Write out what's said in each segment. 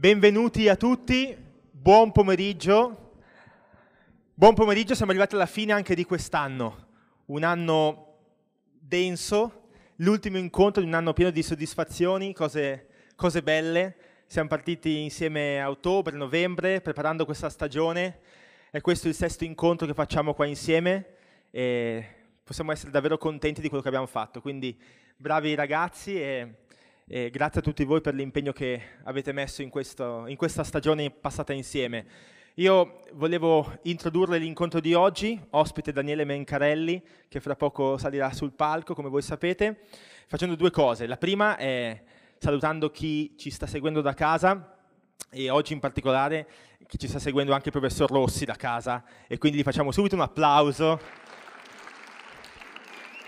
Benvenuti a tutti, buon pomeriggio. Buon pomeriggio, siamo arrivati alla fine anche di quest'anno, un anno denso, l'ultimo incontro di un anno pieno di soddisfazioni, cose, cose belle. Siamo partiti insieme a ottobre, novembre, preparando questa stagione. È questo il sesto incontro che facciamo qua insieme e possiamo essere davvero contenti di quello che abbiamo fatto. Quindi bravi ragazzi e e grazie a tutti voi per l'impegno che avete messo in, questo, in questa stagione passata insieme. Io volevo introdurre l'incontro di oggi, ospite Daniele Mencarelli, che fra poco salirà sul palco, come voi sapete, facendo due cose. La prima è salutando chi ci sta seguendo da casa e oggi in particolare chi ci sta seguendo anche il professor Rossi da casa e quindi gli facciamo subito un applauso.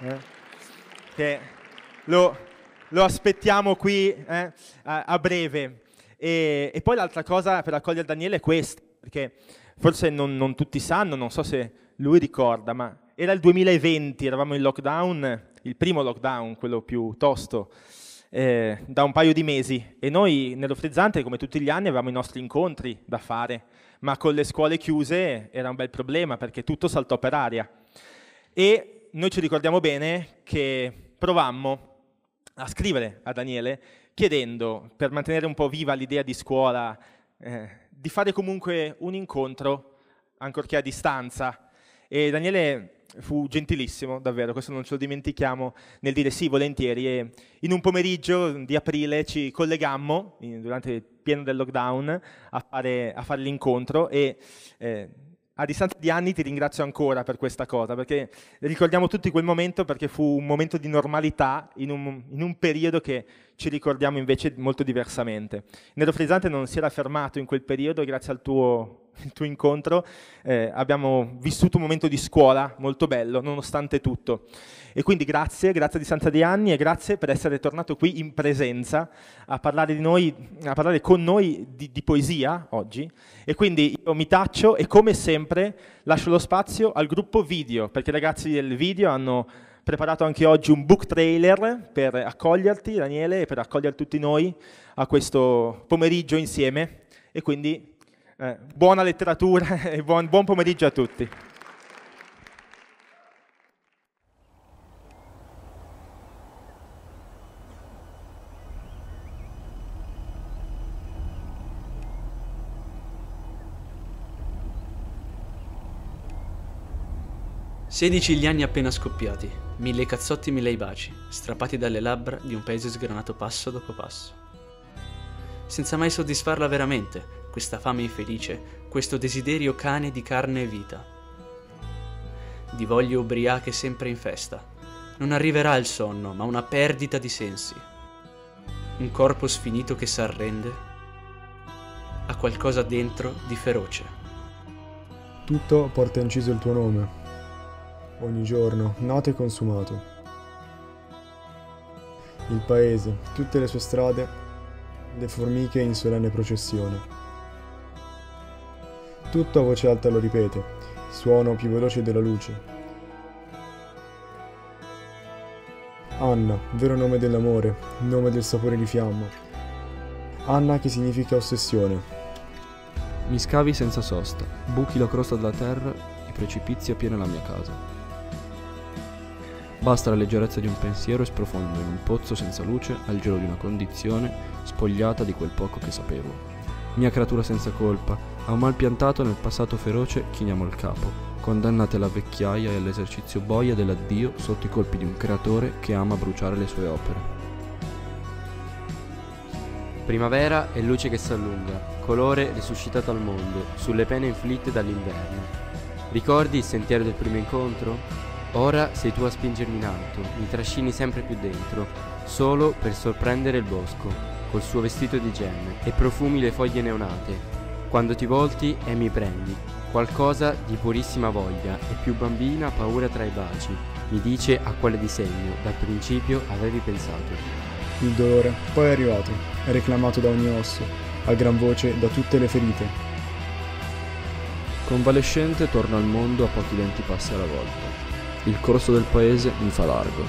Eh? Che lo lo aspettiamo qui eh, a, breve. E, e poi l'altra cosa per accogliere Daniele è questa, perché forse non, non tutti sanno, non so se lui ricorda, ma era il 2020, eravamo in lockdown, il primo lockdown, quello più tosto, eh, da un paio di mesi. E noi nello frizzante, come tutti gli anni, avevamo i nostri incontri da fare, ma con le scuole chiuse era un bel problema perché tutto saltò per aria. E noi ci ricordiamo bene che provammo a scrivere a Daniele chiedendo, per mantenere un po' viva l'idea di scuola, eh, di fare comunque un incontro, ancorché a distanza. E Daniele fu gentilissimo, davvero, questo non ce lo dimentichiamo, nel dire sì, volentieri. E in un pomeriggio di aprile ci collegammo, in, durante il pieno del lockdown, a fare, a fare l'incontro e eh, a distanza di anni ti ringrazio ancora per questa cosa, perché ricordiamo tutti quel momento perché fu un momento di normalità in un, in un periodo che ci ricordiamo invece molto diversamente. Nero Frizzante non si era fermato in quel periodo grazie al tuo il tuo incontro, eh, abbiamo vissuto un momento di scuola molto bello, nonostante tutto. E quindi grazie, grazie a distanza di anni e grazie per essere tornato qui in presenza a parlare, noi, a parlare con noi di, di poesia oggi. E quindi io mi taccio e come sempre lascio lo spazio al gruppo video, perché i ragazzi del video hanno preparato anche oggi un book trailer per accoglierti, Daniele, e per accogliere tutti noi a questo pomeriggio insieme. E quindi eh, buona letteratura e buon, buon pomeriggio a tutti. Sedici gli anni appena scoppiati, mille cazzotti, mille baci, strappati dalle labbra di un paese sgranato passo dopo passo. Senza mai soddisfarla veramente, questa fame infelice, questo desiderio cane di carne e vita. Di voglie ubriache sempre in festa. Non arriverà il sonno, ma una perdita di sensi. Un corpo sfinito che s'arrende ha qualcosa dentro di feroce. Tutto porta inciso il tuo nome. Ogni giorno, nato e consumato. Il paese, tutte le sue strade, le formiche in solenne processione. Tutto a voce alta lo ripete, suono più veloce della luce. Anna, vero nome dell'amore, nome del sapore di fiamma. Anna che significa ossessione. Mi scavi senza sosta, buchi la crosta della terra e precipizi pieno la mia casa. Basta la leggerezza di un pensiero e sprofondo in un pozzo senza luce al gelo di una condizione spogliata di quel poco che sapevo. Mia creatura senza colpa, a un mal piantato nel passato feroce chiniamo il capo, condannate alla vecchiaia e all'esercizio boia dell'addio sotto i colpi di un creatore che ama bruciare le sue opere. Primavera è luce che si allunga, colore risuscitato al mondo, sulle pene inflitte dall'inverno. Ricordi il sentiero del primo incontro? Ora sei tu a spingermi in alto, mi trascini sempre più dentro, solo per sorprendere il bosco, col suo vestito di gemme e profumi le foglie neonate, quando ti volti e mi prendi, qualcosa di purissima voglia e più bambina paura tra i baci, mi dice a quale disegno dal principio avevi pensato. Il dolore poi è arrivato, è reclamato da ogni osso, a gran voce da tutte le ferite. Convalescente torno al mondo a pochi venti passi alla volta. Il corso del paese mi fa largo.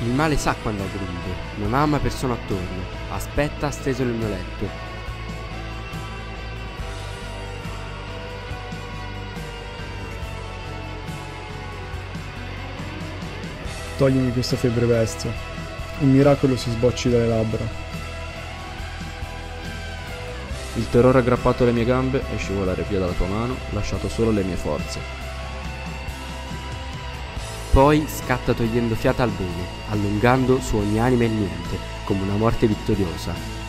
Il male sa quando ha grido, non ama persona attorno, aspetta steso nel mio letto, Toglimi questa febbre bestia. Un miracolo si sbocci dalle labbra. Il terrore aggrappato alle mie gambe e scivolare via dalla tua mano, lasciato solo le mie forze. Poi scatta togliendo fiata al buio, allungando su ogni anima il niente, come una morte vittoriosa,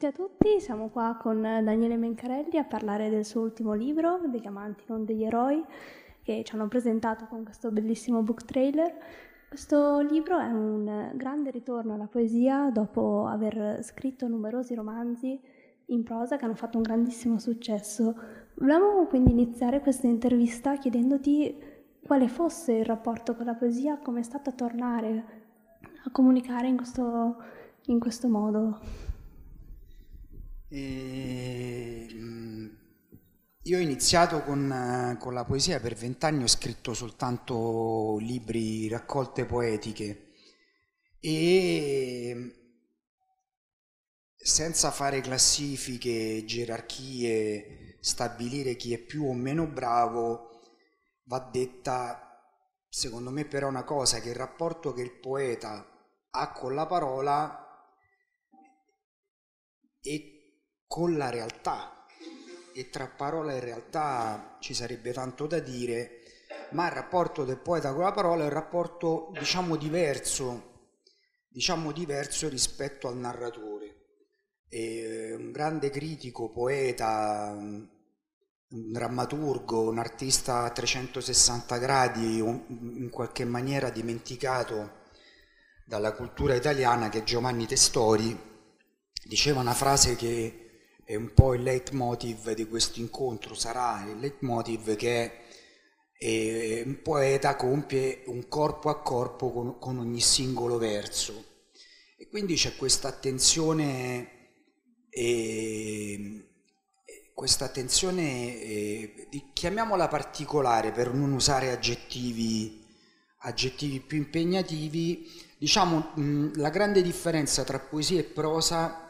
benvenuti a tutti, siamo qua con Daniele Mencarelli a parlare del suo ultimo libro, Degli amanti non degli eroi, che ci hanno presentato con questo bellissimo book trailer. Questo libro è un grande ritorno alla poesia dopo aver scritto numerosi romanzi in prosa che hanno fatto un grandissimo successo. Volevamo quindi iniziare questa intervista chiedendoti quale fosse il rapporto con la poesia, come è stato tornare a comunicare in questo, in questo modo. E, ehm, io ho iniziato con, con la poesia, per vent'anni ho scritto soltanto libri, raccolte poetiche e senza fare classifiche, gerarchie, stabilire chi è più o meno bravo, va detta secondo me però una cosa, che il rapporto che il poeta ha con la parola e con la realtà. E tra parola e realtà ci sarebbe tanto da dire, ma il rapporto del poeta con la parola è un rapporto, diciamo, diverso, diciamo diverso rispetto al narratore. E eh, un grande critico, poeta, un drammaturgo, un artista a 360 gradi, in qualche maniera dimenticato dalla cultura italiana, che è Giovanni Testori, diceva una frase che è un po' il leitmotiv di questo incontro, sarà il leitmotiv che è un poeta compie un corpo a corpo con, con ogni singolo verso. E quindi c'è questa attenzione, eh, questa attenzione eh, chiamiamola particolare per non usare aggettivi, aggettivi più impegnativi, diciamo mh, mm, la grande differenza tra poesia e prosa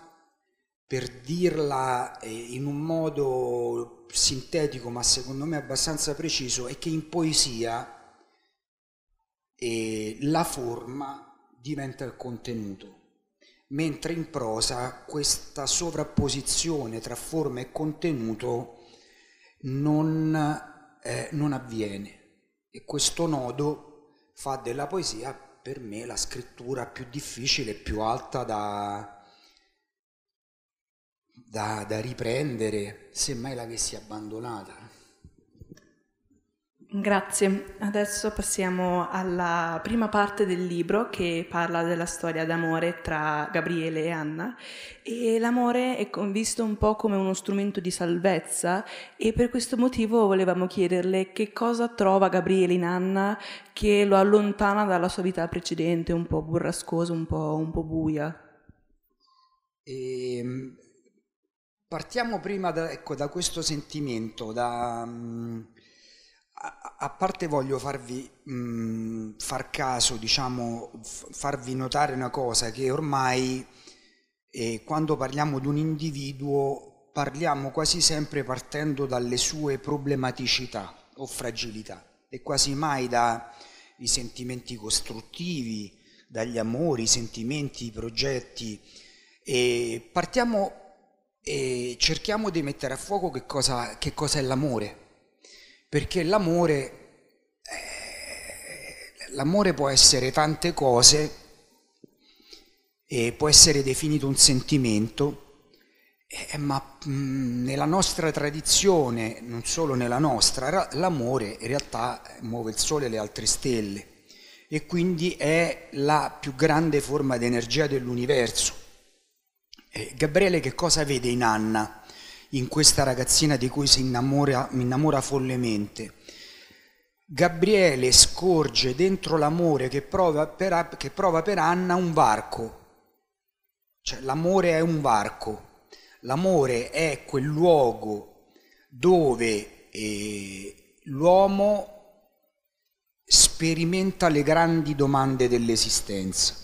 per dirla eh, in un modo sintetico ma secondo me abbastanza preciso è che in poesia eh, la forma diventa il contenuto mentre in prosa questa sovrapposizione tra forma e contenuto non, eh, non avviene e questo nodo fa della poesia per me la scrittura più difficile e più alta da, da, da riprendere se mai l'avessi abbandonata. Grazie. Adesso passiamo alla prima parte del libro che parla della storia d'amore tra Gabriele e Anna e l'amore è visto un po' come uno strumento di salvezza e per questo motivo volevamo chiederle che cosa trova Gabriele in Anna che lo allontana dalla sua vita precedente, un po' burrascosa, un po', un po buia. E, ehm, Partiamo prima da, ecco, da questo sentimento, da, mm, a, parte voglio farvi mh, mm, far caso, diciamo, farvi notare una cosa, che ormai eh, quando parliamo di un individuo parliamo quasi sempre partendo dalle sue problematicità o fragilità e quasi mai dai sentimenti costruttivi, dagli amori, i sentimenti, i progetti. E partiamo e cerchiamo di mettere a fuoco che cosa, che cosa è l'amore, perché l'amore, eh, l'amore può essere tante cose, e può essere definito un sentimento, eh, ma mh, mm, nella nostra tradizione, non solo nella nostra, ra- l'amore in realtà eh, muove il sole e le altre stelle e quindi è la più grande forma di energia dell'universo eh, Gabriele che cosa vede in Anna, in questa ragazzina di cui si innamora, innamora follemente? Gabriele scorge dentro l'amore che prova per, che prova per Anna un varco, cioè l'amore è un varco, l'amore è quel luogo dove eh, l'uomo sperimenta le grandi domande dell'esistenza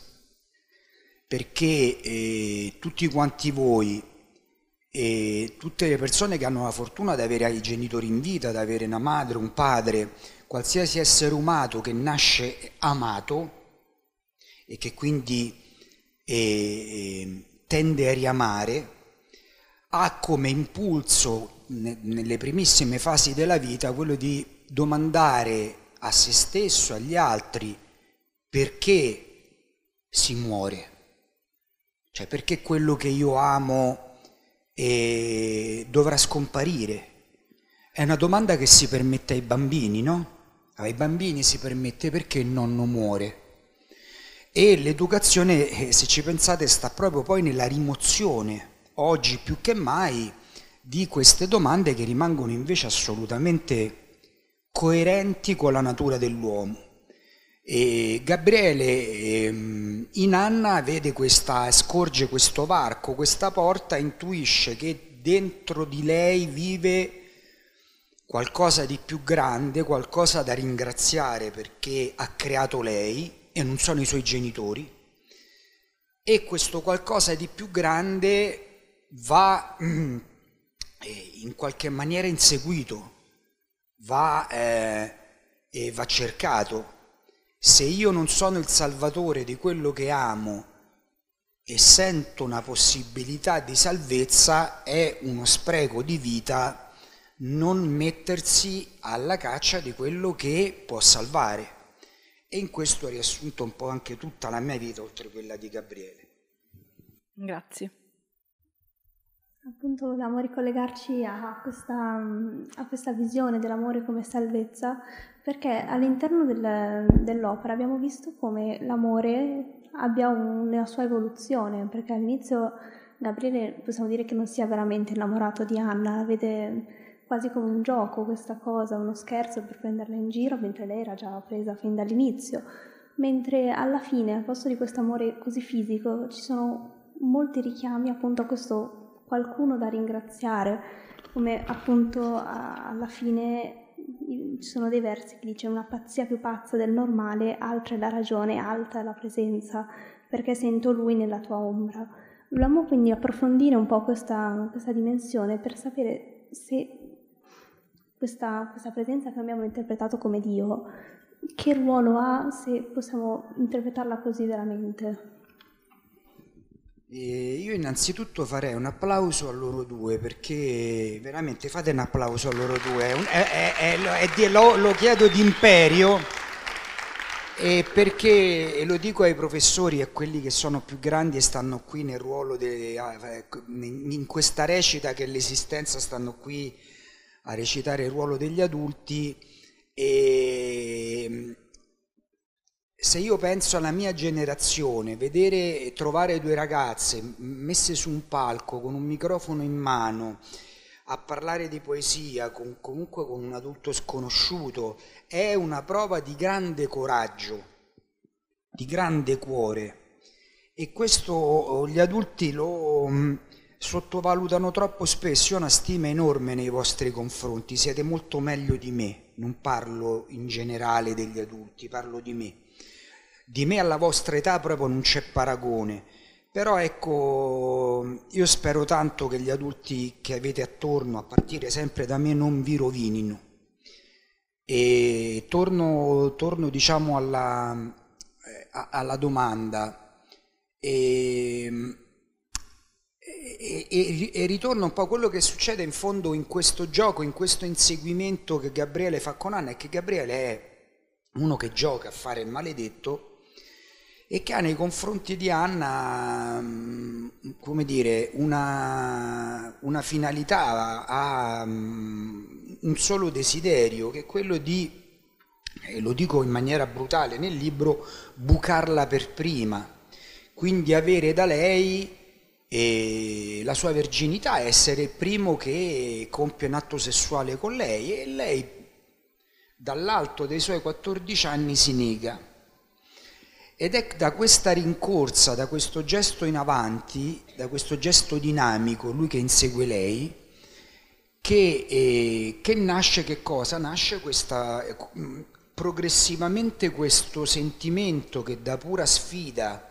perché eh, tutti quanti voi e tutte le persone che hanno la fortuna di avere i genitori in vita, di avere una madre, un padre, qualsiasi essere umano che nasce amato e che quindi eh, eh tende a riamare, ha come impulso nelle primissime fasi della vita quello di domandare a se stesso, agli altri, perché si muore cioè perché quello che io amo eh, dovrà scomparire? È una domanda che si permette ai bambini, no? Ai bambini si permette perché il nonno muore. E l'educazione, eh, se ci pensate, sta proprio poi nella rimozione, oggi più che mai, di queste domande che rimangono invece assolutamente coerenti con la natura dell'uomo. E Gabriele ehm, in Anna vede questa, scorge questo varco, questa porta, intuisce che dentro di lei vive qualcosa di più grande, qualcosa da ringraziare perché ha creato lei e non sono i suoi genitori. E questo qualcosa di più grande va mm, eh, in qualche maniera inseguito, va, eh, va cercato se io non sono il salvatore di quello che amo e sento una possibilità di salvezza, è uno spreco di vita non mettersi alla caccia di quello che può salvare. E in questo ho riassunto un po' anche tutta la mia vita, oltre quella di Gabriele. Grazie. Appunto volevamo ricollegarci a questa, mm, a questa, visione dell'amore come salvezza perché all'interno del, dell'opera abbiamo visto come l'amore abbia una sua evoluzione perché all'inizio Gabriele possiamo dire che non sia veramente innamorato di Anna, la vede quasi come un gioco questa cosa, uno scherzo per prenderla in giro mentre lei era già presa fin dall'inizio, mentre alla fine al posto di questo amore così fisico ci sono molti richiami appunto a questo qualcuno da ringraziare, come appunto alla fine ci sono dei versi che dice una pazzia più pazza del normale, altra è la ragione, alta è la presenza, perché sento lui nella tua ombra. Volevamo quindi approfondire un po' questa, questa dimensione per sapere se questa, questa, presenza che abbiamo interpretato come Dio, che ruolo ha se possiamo interpretarla così veramente? E io innanzitutto farei un applauso a loro due perché veramente fate un applauso a loro due, è, è, è, lo, lo chiedo d'imperio e perché, e lo dico ai professori e a quelli che sono più grandi e stanno qui nel ruolo, de, in questa recita che l'esistenza stanno qui a recitare il ruolo degli adulti e se io penso alla mia generazione, vedere e trovare due ragazze messe su un palco con un microfono in mano a parlare di poesia, con, comunque con un adulto sconosciuto, è una prova di grande coraggio, di grande cuore. E questo gli adulti lo mm, sottovalutano troppo spesso. Io ho una stima enorme nei vostri confronti, siete molto meglio di me. Non parlo in generale degli adulti, parlo di me di me alla vostra età proprio non c'è paragone, però ecco, io spero tanto che gli adulti che avete attorno, a partire sempre da me, non vi rovinino. E torno, torno diciamo alla, eh, alla domanda e, e, e ritorno un po' a quello che succede in fondo in questo gioco, in questo inseguimento che Gabriele fa con Anna è che Gabriele è uno che gioca a fare il maledetto e che ha nei confronti di Anna, mm, come dire, una, una finalità, ha mm, un solo desiderio che è quello di, e lo dico in maniera brutale nel libro, bucarla per prima, quindi avere da lei e la sua verginità, essere il primo che compie un atto sessuale con lei e lei dall'alto dei suoi 14 anni si nega. Ed è da questa rincorsa, da questo gesto in avanti, da questo gesto dinamico, lui che insegue lei, che, eh, che nasce che cosa? Nasce questa, mm, progressivamente questo sentimento che da pura sfida,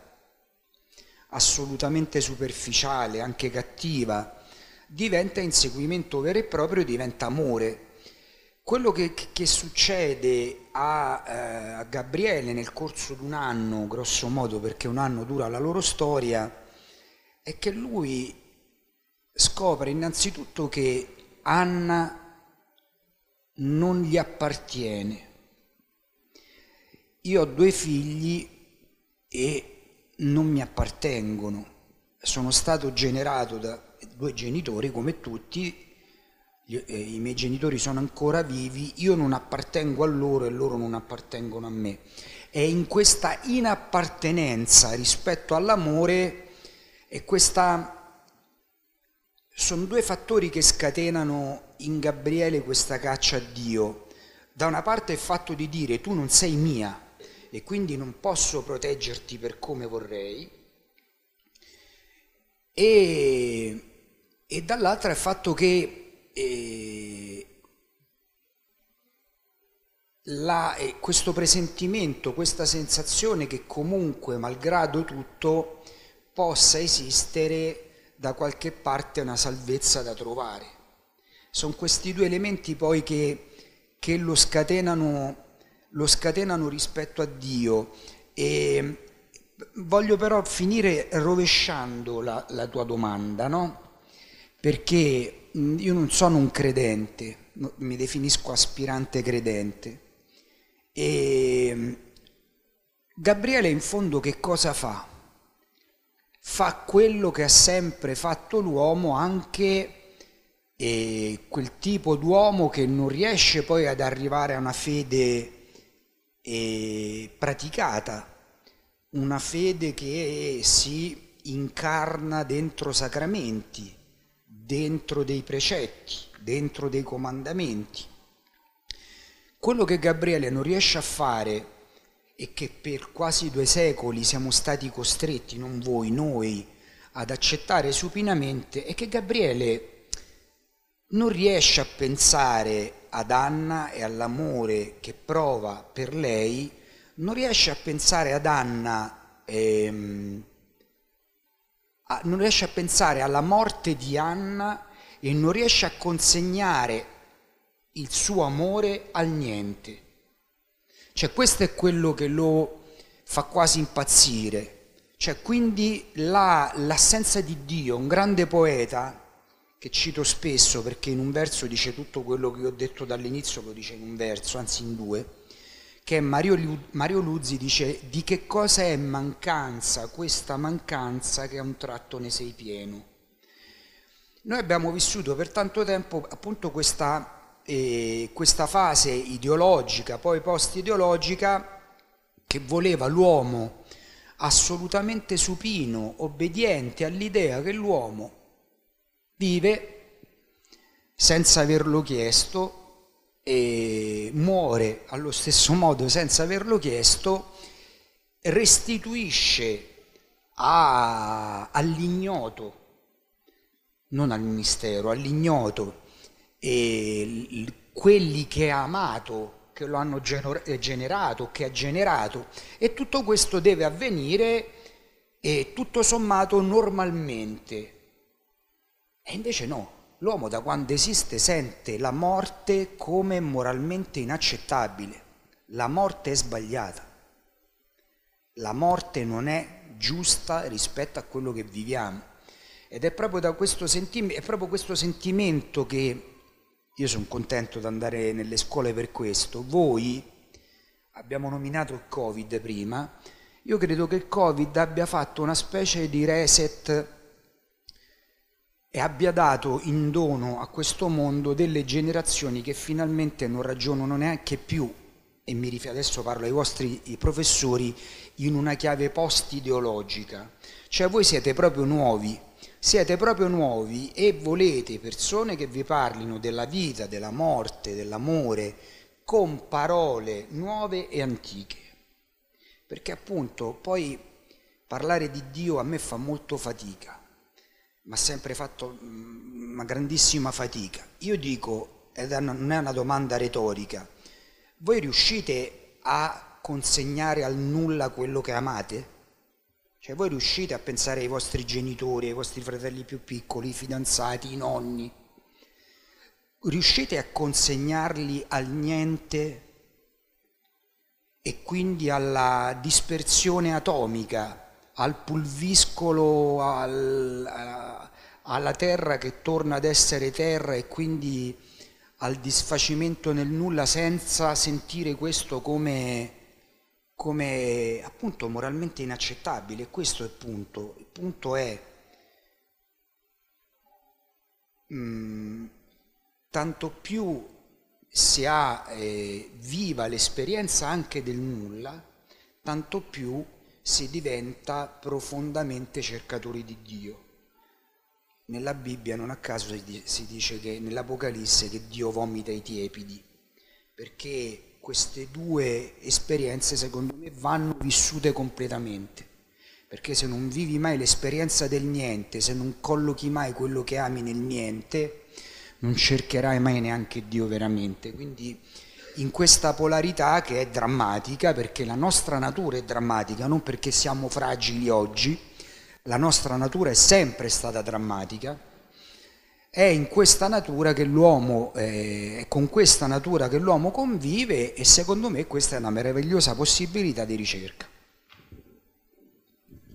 assolutamente superficiale, anche cattiva, diventa inseguimento vero e proprio, diventa amore. Quello che, che succede a, eh, a Gabriele nel corso di un anno, grosso modo perché un anno dura la loro storia, è che lui scopre innanzitutto che Anna non gli appartiene. Io ho due figli e non mi appartengono. Sono stato generato da due genitori come tutti eh, i miei genitori sono ancora vivi, io non appartengo a loro e loro non appartengono a me. È in questa inappartenenza rispetto all'amore e questa... Sono due fattori che scatenano in Gabriele questa caccia a Dio. Da una parte il fatto di dire tu non sei mia e quindi non posso proteggerti per come vorrei e, e dall'altra il fatto che e la, eh, questo presentimento, questa sensazione che comunque, malgrado tutto, possa esistere da qualche parte una salvezza da trovare. Sono questi due elementi poi che, che lo, scatenano, lo, scatenano, rispetto a Dio. E voglio però finire rovesciando la, la tua domanda, no? Perché io non sono un credente, mi definisco aspirante credente. E ehm, Gabriele in fondo che cosa fa? Fa quello che ha sempre fatto l'uomo, anche eh, quel tipo d'uomo che non riesce poi ad arrivare a una fede eh, praticata, una fede che si incarna dentro sacramenti dentro dei precetti, dentro dei comandamenti. Quello che Gabriele non riesce a fare e che per quasi due secoli siamo stati costretti, non voi, noi, ad accettare supinamente, è che Gabriele non riesce a pensare ad Anna e all'amore che prova per lei, non riesce a pensare ad Anna ehm, a, non riesce a pensare alla morte di Anna e non riesce a consegnare il suo amore al niente. Cioè questo è quello che lo fa quasi impazzire. Cioè, quindi la, l'assenza di Dio, un grande poeta, che cito spesso perché in un verso dice tutto quello che ho detto dall'inizio, lo dice in un verso, anzi in due, che Mario, Mario Luzzi dice di che cosa è mancanza, questa mancanza che a un tratto ne sei pieno. Noi abbiamo vissuto per tanto tempo appunto questa, eh, questa fase ideologica, poi post-ideologica, che voleva l'uomo assolutamente supino, obbediente all'idea che l'uomo vive senza averlo chiesto, e muore allo stesso modo senza averlo chiesto, restituisce a, all'ignoto, non al mistero, all'ignoto, e quelli che ha amato, che lo hanno eh, generato, che ha generato, e tutto questo deve avvenire e tutto sommato normalmente. E invece no, L'uomo da quando esiste sente la morte come moralmente inaccettabile. La morte è sbagliata. La morte non è giusta rispetto a quello che viviamo. Ed è proprio, da questo, senti- è proprio questo sentimento che io sono contento di andare nelle scuole per questo. Voi abbiamo nominato il Covid prima. Io credo che il Covid abbia fatto una specie di reset e abbia dato in dono a questo mondo delle generazioni che finalmente non ragionano neanche più, e mi rifer- adesso parlo ai vostri professori, in una chiave post-ideologica. Cioè voi siete proprio nuovi, siete proprio nuovi e volete persone che vi parlino della vita, della morte, dell'amore, con parole nuove e antiche. Perché appunto poi parlare di Dio a me fa molto fatica ma sempre fatto mm, una grandissima fatica. Io dico, ed è una, non è una domanda retorica, voi riuscite a consegnare al nulla quello che amate? Cioè voi riuscite a pensare ai vostri genitori, ai vostri fratelli più piccoli, i fidanzati, i nonni? Riuscite a consegnarli al niente e quindi alla dispersione atomica al pulviscolo, al, eh, alla terra che torna ad essere terra e quindi al disfacimento nel nulla senza sentire questo come, come appunto moralmente inaccettabile. Questo è il punto. Il punto è mh, mm, tanto più si ha eh, viva l'esperienza anche del nulla, tanto più si diventa profondamente cercatori di Dio. Nella Bibbia non a caso si dice che nell'Apocalisse che Dio vomita i tiepidi, perché queste due esperienze secondo me vanno vissute completamente, perché se non vivi mai l'esperienza del niente, se non collochi mai quello che ami nel niente, non cercherai mai neanche Dio veramente. Quindi in questa polarità che è drammatica perché la nostra natura è drammatica, non perché siamo fragili oggi, la nostra natura è sempre stata drammatica, è in questa natura che l'uomo, eh, con questa natura che l'uomo convive e secondo me questa è una meravigliosa possibilità di ricerca.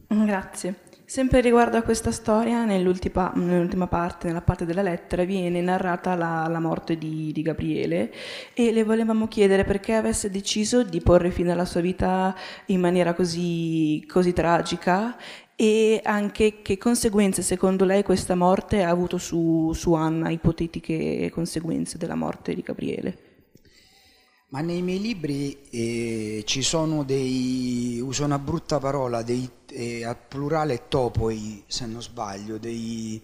Grazie. Sempre riguardo a questa storia, nell'ultima, nell'ultima, parte, nella parte della lettera, viene narrata la, la morte di, di, Gabriele e le volevamo chiedere perché avesse deciso di porre fine alla sua vita in maniera così, così tragica e anche che conseguenze secondo lei questa morte ha avuto su, su Anna, ipotetiche conseguenze della morte di Gabriele. Ma nei miei libri eh, ci sono dei, uso una brutta parola, dei, eh, al plurale topoi, se non sbaglio, dei,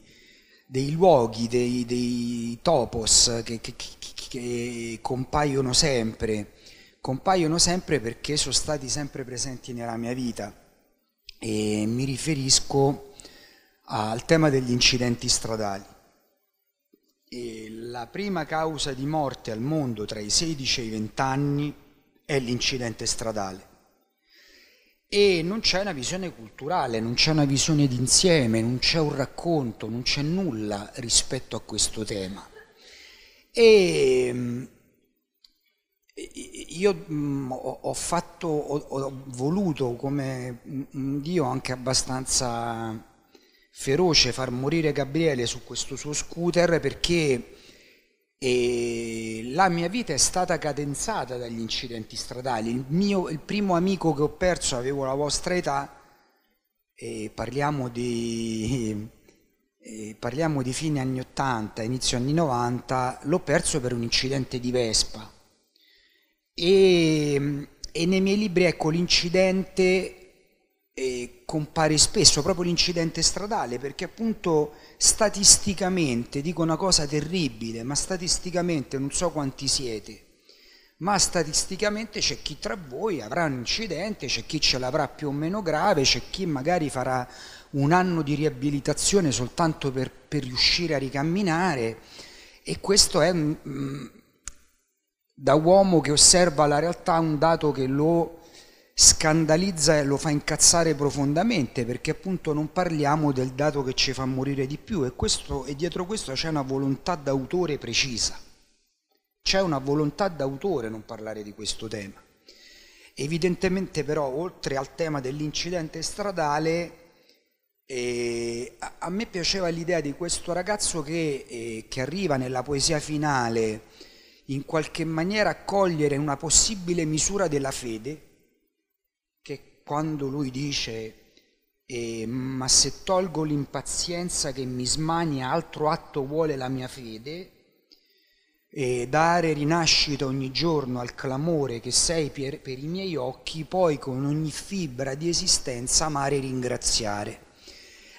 dei luoghi, dei, dei topos che, che, che, che compaiono sempre. Compaiono sempre perché sono stati sempre presenti nella mia vita. E mi riferisco al tema degli incidenti stradali. E la prima causa di morte al mondo tra i 16 e i 20 anni è l'incidente stradale. E non c'è una visione culturale, non c'è una visione d'insieme, non c'è un racconto, non c'è nulla rispetto a questo tema. E mm, io mm, ho, fatto, ho, voluto come Dio anche abbastanza feroce far morire Gabriele su questo suo scooter perché e eh, la mia vita è stata cadenzata dagli incidenti stradali. Il, mio, il primo amico che ho perso, avevo la vostra età, e parliamo di, e parliamo di fine anni 80, inizio anni 90, l'ho perso per un incidente di Vespa. E, e nei miei libri ecco l'incidente eh, compare spesso proprio l'incidente stradale perché appunto statisticamente, dico una cosa terribile, ma statisticamente non so quanti siete, ma statisticamente c'è chi tra voi avrà un incidente, c'è chi ce l'avrà più o meno grave, c'è chi magari farà un anno di riabilitazione soltanto per, per riuscire a ricamminare e questo è mh, mm, mm, da uomo che osserva la realtà un dato che lo scandalizza e lo fa incazzare profondamente perché appunto non parliamo del dato che ci fa morire di più e, questo, e dietro questo c'è una volontà d'autore precisa. C'è una volontà d'autore non parlare di questo tema. Evidentemente però oltre al tema dell'incidente stradale eh, a me piaceva l'idea di questo ragazzo che, eh, che arriva nella poesia finale in qualche maniera a cogliere una possibile misura della fede quando lui dice eh, ma se tolgo l'impazienza che mi smania altro atto vuole la mia fede e dare rinascita ogni giorno al clamore che sei per, per i miei occhi poi con ogni fibra di esistenza amare e ringraziare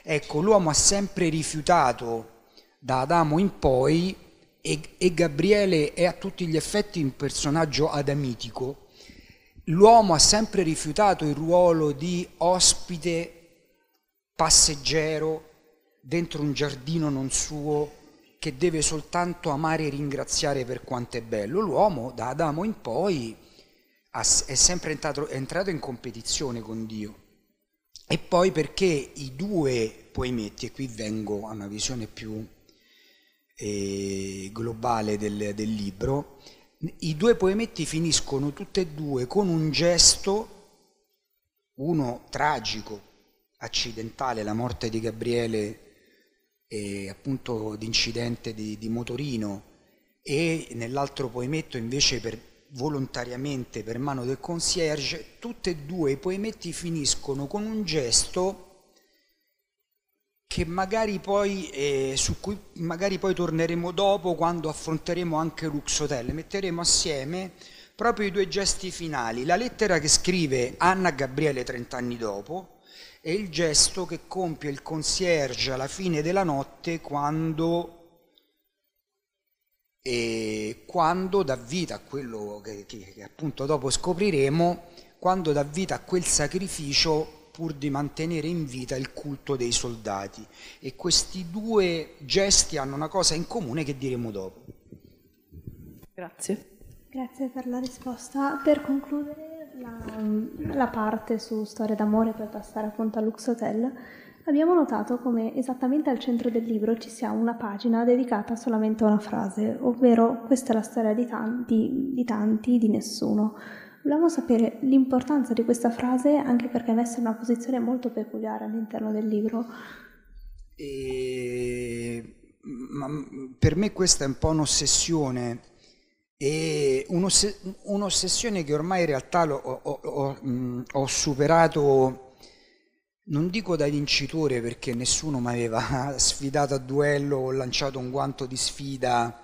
ecco l'uomo ha sempre rifiutato da Adamo in poi e, e Gabriele è a tutti gli effetti un personaggio adamitico l'uomo ha sempre rifiutato il ruolo di ospite passeggero dentro un giardino non suo che deve soltanto amare e ringraziare per quanto è bello. L'uomo da Adamo in poi è sempre entrato, è entrato in competizione con Dio. E poi perché i due poemetti, e qui vengo a una visione più eh, globale del, del libro, i due poemetti finiscono tutti e due con un gesto, uno tragico, accidentale, la morte di Gabriele e appunto d'incidente di, di motorino e nell'altro poemetto invece per, volontariamente per mano del concierge, tutti e due i poemetti finiscono con un gesto che magari poi, eh, su cui magari poi torneremo dopo quando affronteremo anche Lux Hotel. Metteremo assieme proprio i due gesti finali, la lettera che scrive Anna Gabriele 30 anni dopo e il gesto che compie il concierge alla fine della notte quando, eh, quando dà vita a quello che, che, che appunto dopo scopriremo, quando dà vita a quel sacrificio pur di mantenere in vita il culto dei soldati. E questi due gesti hanno una cosa in comune che diremo dopo. Grazie. Grazie per la risposta. Per concludere la, la parte su storie d'amore per passare appunto a Lux Hotel, abbiamo notato come esattamente al centro del libro ci sia una pagina dedicata solamente a una frase, ovvero questa è la storia di tanti, di, tanti, di nessuno. Volevamo sapere l'importanza di questa frase anche perché avesse una posizione molto peculiare all'interno del libro. E... per me questa è un po' un'ossessione, un'oss- un'ossessione che ormai in realtà ho, ho, ho, ho superato, non dico da vincitore perché nessuno mi aveva sfidato a duello o lanciato un guanto di sfida.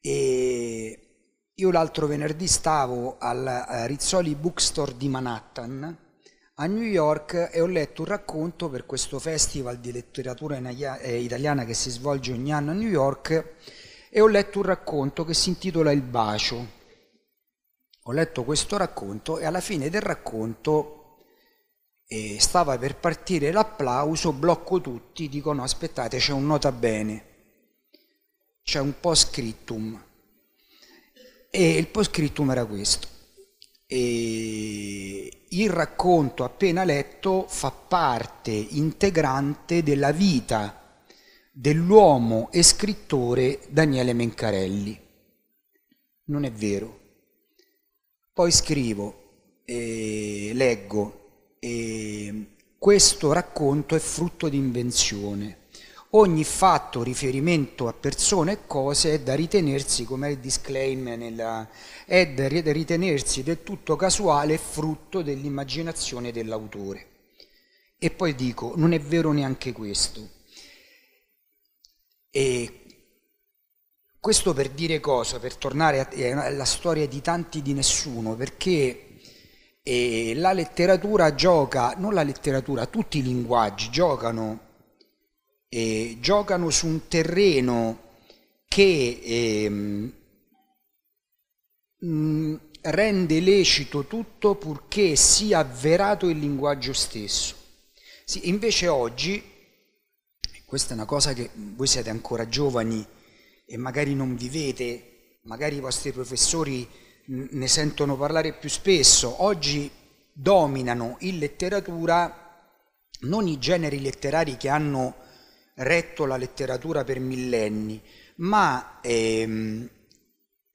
E io l'altro venerdì stavo al eh, Rizzoli Bookstore di Manhattan a New York e ho letto un racconto per questo festival di letteratura eh, italiana che si svolge ogni anno a New York e ho letto un racconto che si intitola Il bacio. Ho letto questo racconto e alla fine del racconto e eh, stava per partire l'applauso, blocco tutti, dicono aspettate c'è un nota bene, c'è un post scrittum. E il post postscriptum era questo. E il racconto appena letto fa parte integrante della vita dell'uomo e scrittore Daniele Mencarelli. Non è vero. Poi scrivo, e leggo, e questo racconto è frutto di invenzione ogni fatto riferimento a persone e cose è da ritenersi, come il disclaimer, nella, è da ritenersi del tutto casuale frutto dell'immaginazione dell'autore. E poi dico, non è vero neanche questo. E questo per dire cosa? Per tornare eh, alla storia di tanti di nessuno, perché eh, la letteratura gioca, non la letteratura, tutti i linguaggi giocano eh, giocano su un terreno che ehm, mm, rende lecito tutto purché sia avverato il linguaggio stesso. Sì, invece oggi, questa è una cosa che voi siete ancora giovani e magari non vivete, magari i vostri professori ne sentono parlare più spesso, oggi dominano in letteratura non i generi letterari che hanno retto la letteratura per millenni, ma ehm,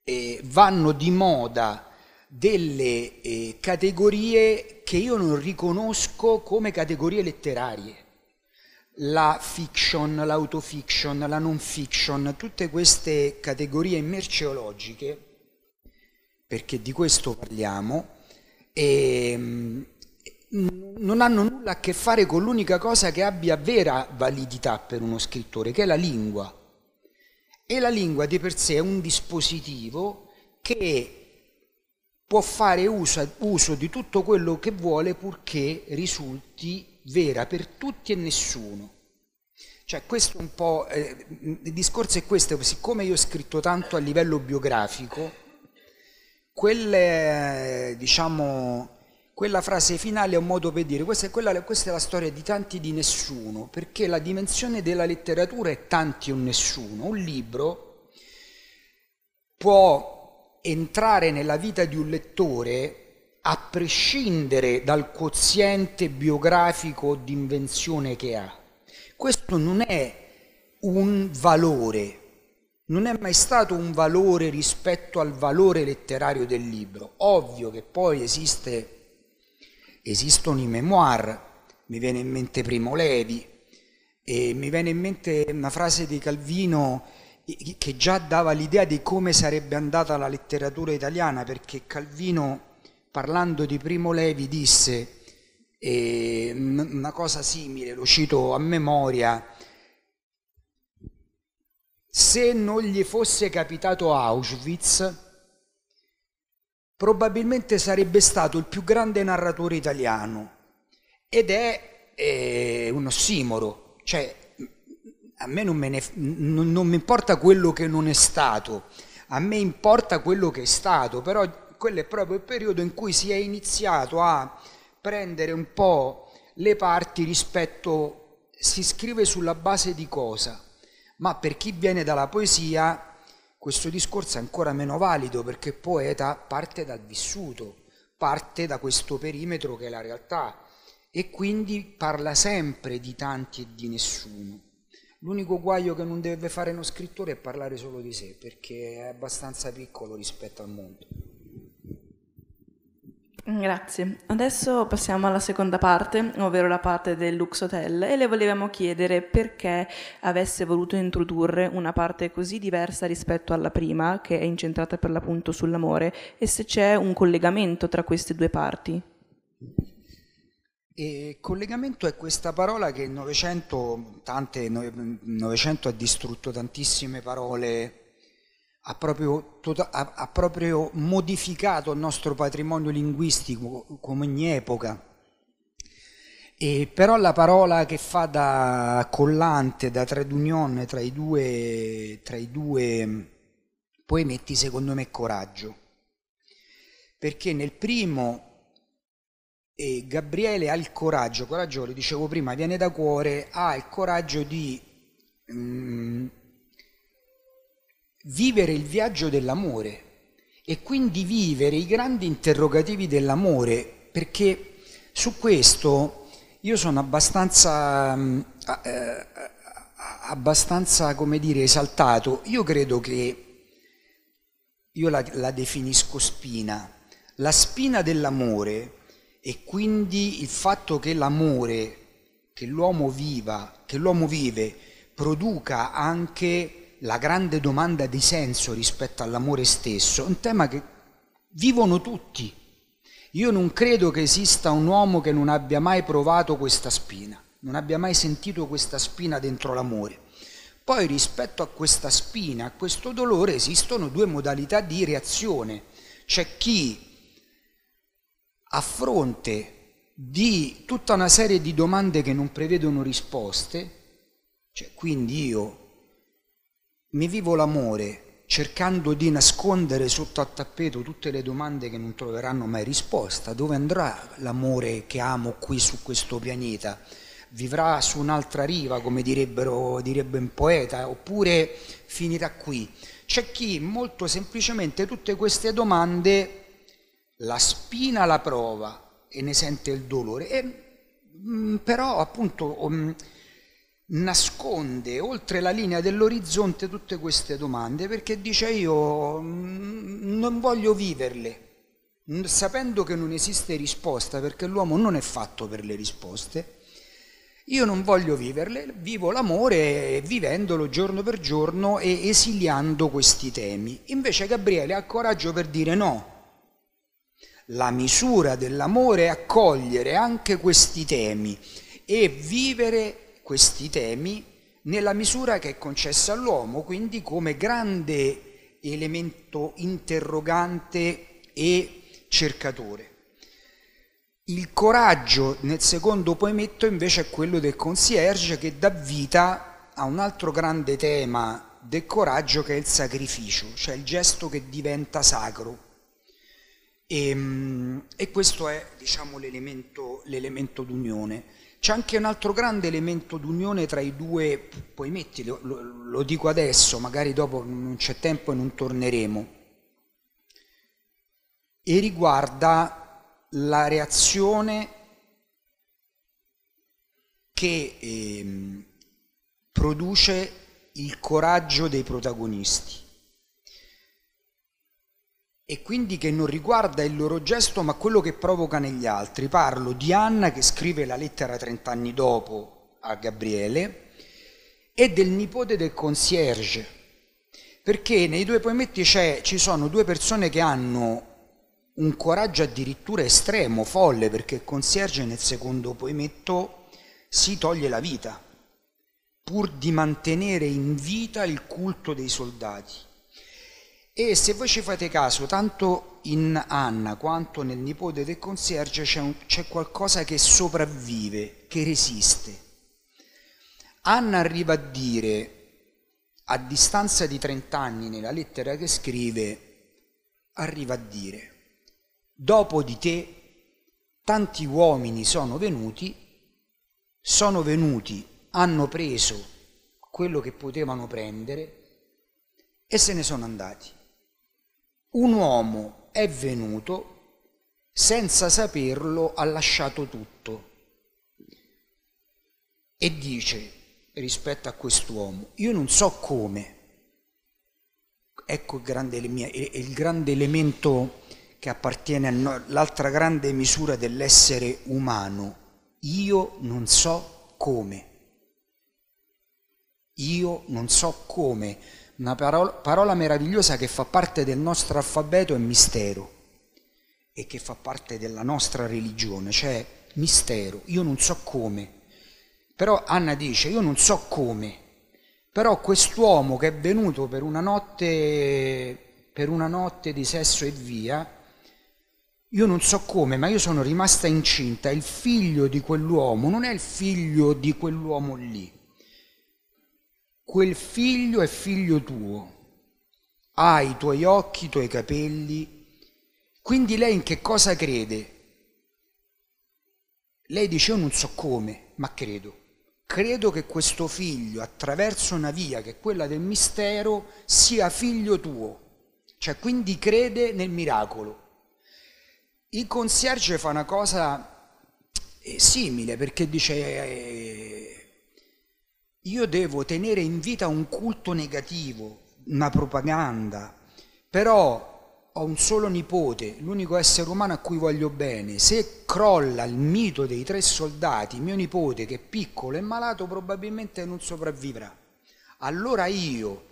eh, vanno di moda delle eh, categorie che io non riconosco come categorie letterarie. La fiction, l'autofiction, la non fiction, tutte queste categorie merceologiche, perché di questo parliamo, ehm, non hanno nulla a che fare con l'unica cosa che abbia vera validità per uno scrittore, che è la lingua. E la lingua di per sé è un dispositivo che può fare uso, uso, di tutto quello che vuole purché risulti vera per tutti e nessuno. Cioè questo un po', eh, il discorso è questo, siccome io ho scritto tanto a livello biografico, quelle, diciamo, quella frase finale è un modo per dire questa è, quella, questa è, la storia di tanti di nessuno, perché la dimensione della letteratura è tanti o nessuno. Un libro può entrare nella vita di un lettore a prescindere dal quoziente biografico di invenzione che ha. Questo non è un valore, non è mai stato un valore rispetto al valore letterario del libro. Ovvio che poi esiste esistono i memoir, mi viene in mente Primo Levi, e mi viene in mente una frase di Calvino che già dava l'idea di come sarebbe andata la letteratura italiana, perché Calvino, parlando di Primo Levi, disse eh, una cosa simile, lo cito a memoria, se non gli fosse capitato Auschwitz, probabilmente sarebbe stato il più grande narratore italiano ed è eh, un ossimoro, cioè a me non, ne, non, non mi importa quello che non è stato, a me importa quello che è stato, però quello è proprio il periodo in cui si è iniziato a prendere un po' le parti rispetto si scrive sulla base di cosa, ma per chi viene dalla poesia questo discorso è ancora meno valido perché poeta parte dal vissuto, parte da questo perimetro che è la realtà e quindi parla sempre di tanti e di nessuno. L'unico guaio che non deve fare uno scrittore è parlare solo di sé perché è abbastanza piccolo rispetto al mondo. Grazie. Adesso passiamo alla seconda parte, ovvero la parte del Lux Hotel, e le volevamo chiedere perché avesse voluto introdurre una parte così diversa rispetto alla prima, che è incentrata per l'appunto sull'amore, e se c'è un collegamento tra queste due parti. E collegamento è questa parola che il Novecento, tante, Novecento ha distrutto tantissime parole ha proprio, tota-, ha, ha proprio modificato il nostro patrimonio linguistico come ogni epoca. E però la parola che fa da collante, da trade union tra i due, tra i due mm, poemetti, secondo me coraggio. Perché nel primo eh, Gabriele ha il coraggio, coraggio lo dicevo prima, viene da cuore, ha il coraggio di mh, mm, vivere il viaggio dell'amore e quindi vivere i grandi interrogativi dell'amore, perché su questo io sono abbastanza, mm, eh, abbastanza come dire, esaltato. Io credo che, io la, la definisco spina, la spina dell'amore e quindi il fatto che l'amore che l'uomo viva, che l'uomo vive, produca anche la grande domanda di senso rispetto all'amore stesso è un tema che vivono tutti. Io non credo che esista un uomo che non abbia mai provato questa spina, non abbia mai sentito questa spina dentro l'amore. Poi rispetto a questa spina, a questo dolore, esistono due modalità di reazione. C'è chi a fronte di tutta una serie di domande che non prevedono risposte, cioè quindi io mi vivo l'amore cercando di nascondere sotto al tappeto tutte le domande che non troveranno mai risposta. Dove andrà l'amore che amo qui su questo pianeta? Vivrà su un'altra riva, come direbbe un poeta, oppure finirà qui? C'è chi molto semplicemente tutte queste domande la spina la prova e ne sente il dolore. E, mm, però appunto mm, nasconde oltre la linea dell'orizzonte tutte queste domande perché dice io mm, non voglio viverle sapendo che non esiste risposta perché l'uomo non è fatto per le risposte io non voglio viverle vivo l'amore vivendolo giorno per giorno e esiliando questi temi invece Gabriele ha coraggio per dire no la misura dell'amore è accogliere anche questi temi e vivere questi temi nella misura che è concessa all'uomo, quindi come grande elemento interrogante e cercatore. Il coraggio nel secondo poemetto invece è quello del concierge che dà vita a un altro grande tema del coraggio che è il sacrificio, cioè il gesto che diventa sacro. E, ehm, e questo è diciamo, l'elemento, l'elemento d'unione. C'è anche un altro grande elemento d'unione tra i due poemetti, lo, lo, lo dico adesso, magari dopo non c'è tempo e non torneremo, e riguarda la reazione che eh, produce il coraggio dei protagonisti e quindi che non riguarda il loro gesto ma quello che provoca negli altri. Parlo di Anna che scrive la lettera 30 anni dopo a Gabriele e del nipote del concierge, perché nei due poemetti ci sono due persone che hanno un coraggio addirittura estremo, folle, perché il concierge nel secondo poemetto si toglie la vita pur di mantenere in vita il culto dei soldati e se voi ci fate caso, tanto in Anna quanto nel nipote del concierge c'è, un, c'è qualcosa che sopravvive, che resiste. Anna arriva a dire, a distanza di 30 anni nella lettera che scrive, arriva a dire, dopo di te tanti uomini sono venuti, sono venuti, hanno preso quello che potevano prendere e se ne sono andati un uomo è venuto, senza saperlo ha lasciato tutto e dice rispetto a quest'uomo, io non so come, ecco il grande, il grande elemento che appartiene all'altra grande misura dell'essere umano, io non so come, io non so come, una parola, parola meravigliosa che fa parte del nostro alfabeto è mistero e che fa parte della nostra religione, cioè mistero, io non so come. Però Anna dice, io non so come, però quest'uomo che è venuto per una notte, per una notte di sesso e via, io non so come, ma io sono rimasta incinta. Il figlio di quell'uomo non è il figlio di quell'uomo lì quel figlio è figlio tuo, ha i tuoi occhi, i tuoi capelli. Quindi lei in che cosa crede? Lei dice io non so come, ma credo. Credo che questo figlio, attraverso una via che è quella del mistero, sia figlio tuo. Cioè, quindi crede nel miracolo. Il concierge fa una cosa eh, simile perché dice eh, io devo tenere in vita un culto negativo, una propaganda, però ho un solo nipote, l'unico essere umano a cui voglio bene. Se crolla il mito dei tre soldati, mio nipote che è piccolo e malato probabilmente non sopravvivrà. Allora io,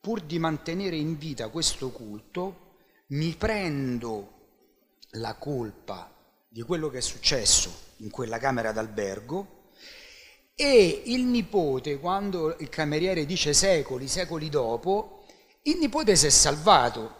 pur di mantenere in vita questo culto, mi prendo la colpa di quello che è successo in quella camera d'albergo e il nipote, quando il cameriere dice secoli, secoli dopo, il nipote si è salvato.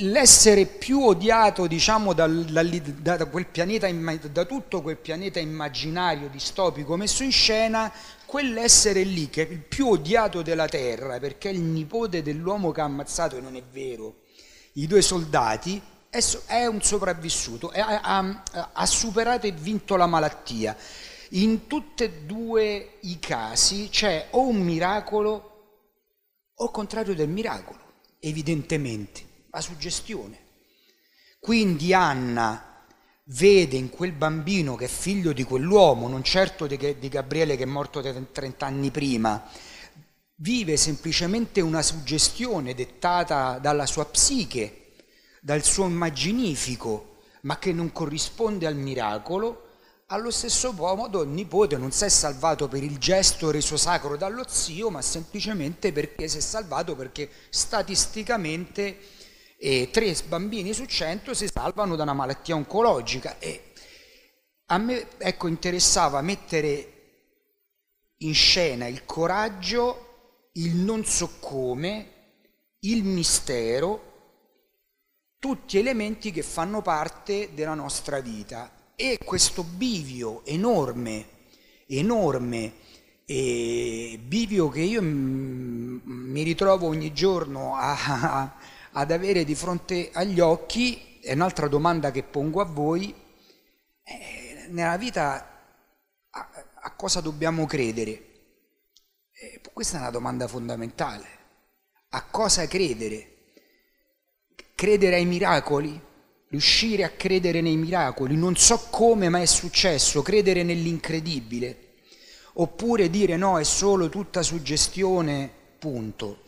L'essere più odiato, diciamo, dal, dal, da, quel pianeta, da tutto quel pianeta immaginario distopico messo in scena, quell'essere lì che è il più odiato della Terra, perché è il nipote dell'uomo che ha ammazzato, e non è vero, i due soldati, è, un sopravvissuto, ha, ha, ha superato e vinto la malattia in tutti e due i casi c'è o un miracolo o il contrario del miracolo, evidentemente, la suggestione. Quindi Anna vede in quel bambino che è figlio di quell'uomo, non certo di, di Gabriele che è morto 30 anni prima, vive semplicemente una suggestione dettata dalla sua psiche, dal suo immaginifico, ma che non corrisponde al miracolo allo stesso modo il nipote non si è salvato per il gesto reso sacro dallo zio, ma semplicemente perché si è salvato perché statisticamente eh, tre bambini su cento si salvano da una malattia oncologica. E a me ecco, interessava mettere in scena il coraggio, il non so come, il mistero, tutti elementi che fanno parte della nostra vita e questo bivio enorme, enorme, eh, bivio che io mm, mi ritrovo ogni giorno a, a, ad avere di fronte agli occhi, è un'altra domanda che pongo a voi, eh, nella vita a, a, cosa dobbiamo credere? Eh, questa è una domanda fondamentale. A cosa credere? Credere ai miracoli? riuscire a credere nei miracoli, non so come ma è successo, credere nell'incredibile, oppure dire no è solo tutta suggestione, punto.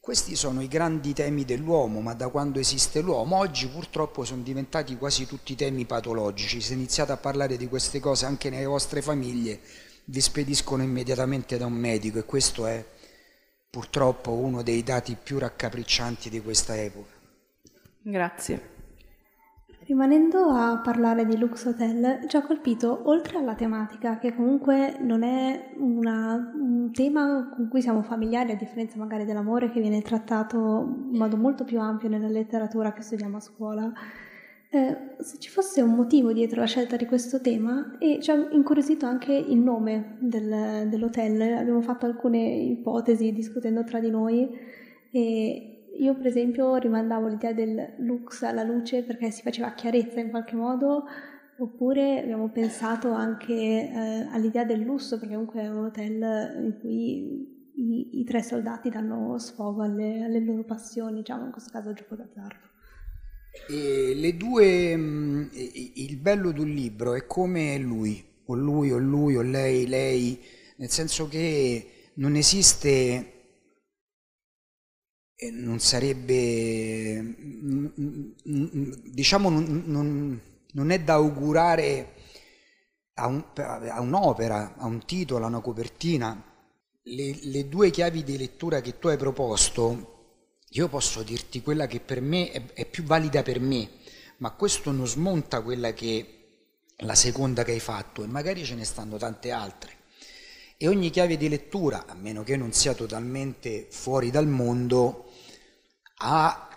Questi sono i grandi temi dell'uomo, ma da quando esiste l'uomo, oggi purtroppo sono diventati quasi tutti temi patologici, se iniziate a parlare di queste cose anche nelle vostre famiglie vi spediscono immediatamente da un medico e questo è purtroppo uno dei dati più raccapriccianti di questa epoca. Grazie. Rimanendo a parlare di Lux Hotel, ci ha colpito, oltre alla tematica, che comunque non è una, un tema con cui siamo familiari, a differenza magari dell'amore che viene trattato in modo molto più ampio nella letteratura che studiamo a scuola, eh, se ci fosse un motivo dietro la scelta di questo tema e ci ha incuriosito anche il nome del, dell'hotel, abbiamo fatto alcune ipotesi discutendo tra di noi e io per esempio rimandavo l'idea del lux alla luce perché si faceva chiarezza in qualche modo, oppure abbiamo pensato anche eh, all'idea del lusso perché comunque è un hotel in cui i, i tre soldati danno sfogo alle, alle, loro passioni, diciamo in questo caso il gioco d'azzardo. E le due, mh, mm, il bello di un libro è come lui, o lui o lui o lei, lei, nel senso che non esiste non sarebbe, mm, mm, mm, diciamo, non, non, non è da augurare a, un, a, un'opera, a un titolo, a una copertina. Le, le, due chiavi di lettura che tu hai proposto, io posso dirti quella che per me è, è più valida per me, ma questo non smonta quella che la seconda che hai fatto e magari ce ne stanno tante altre e ogni chiave di lettura, a meno che non sia totalmente fuori dal mondo, ha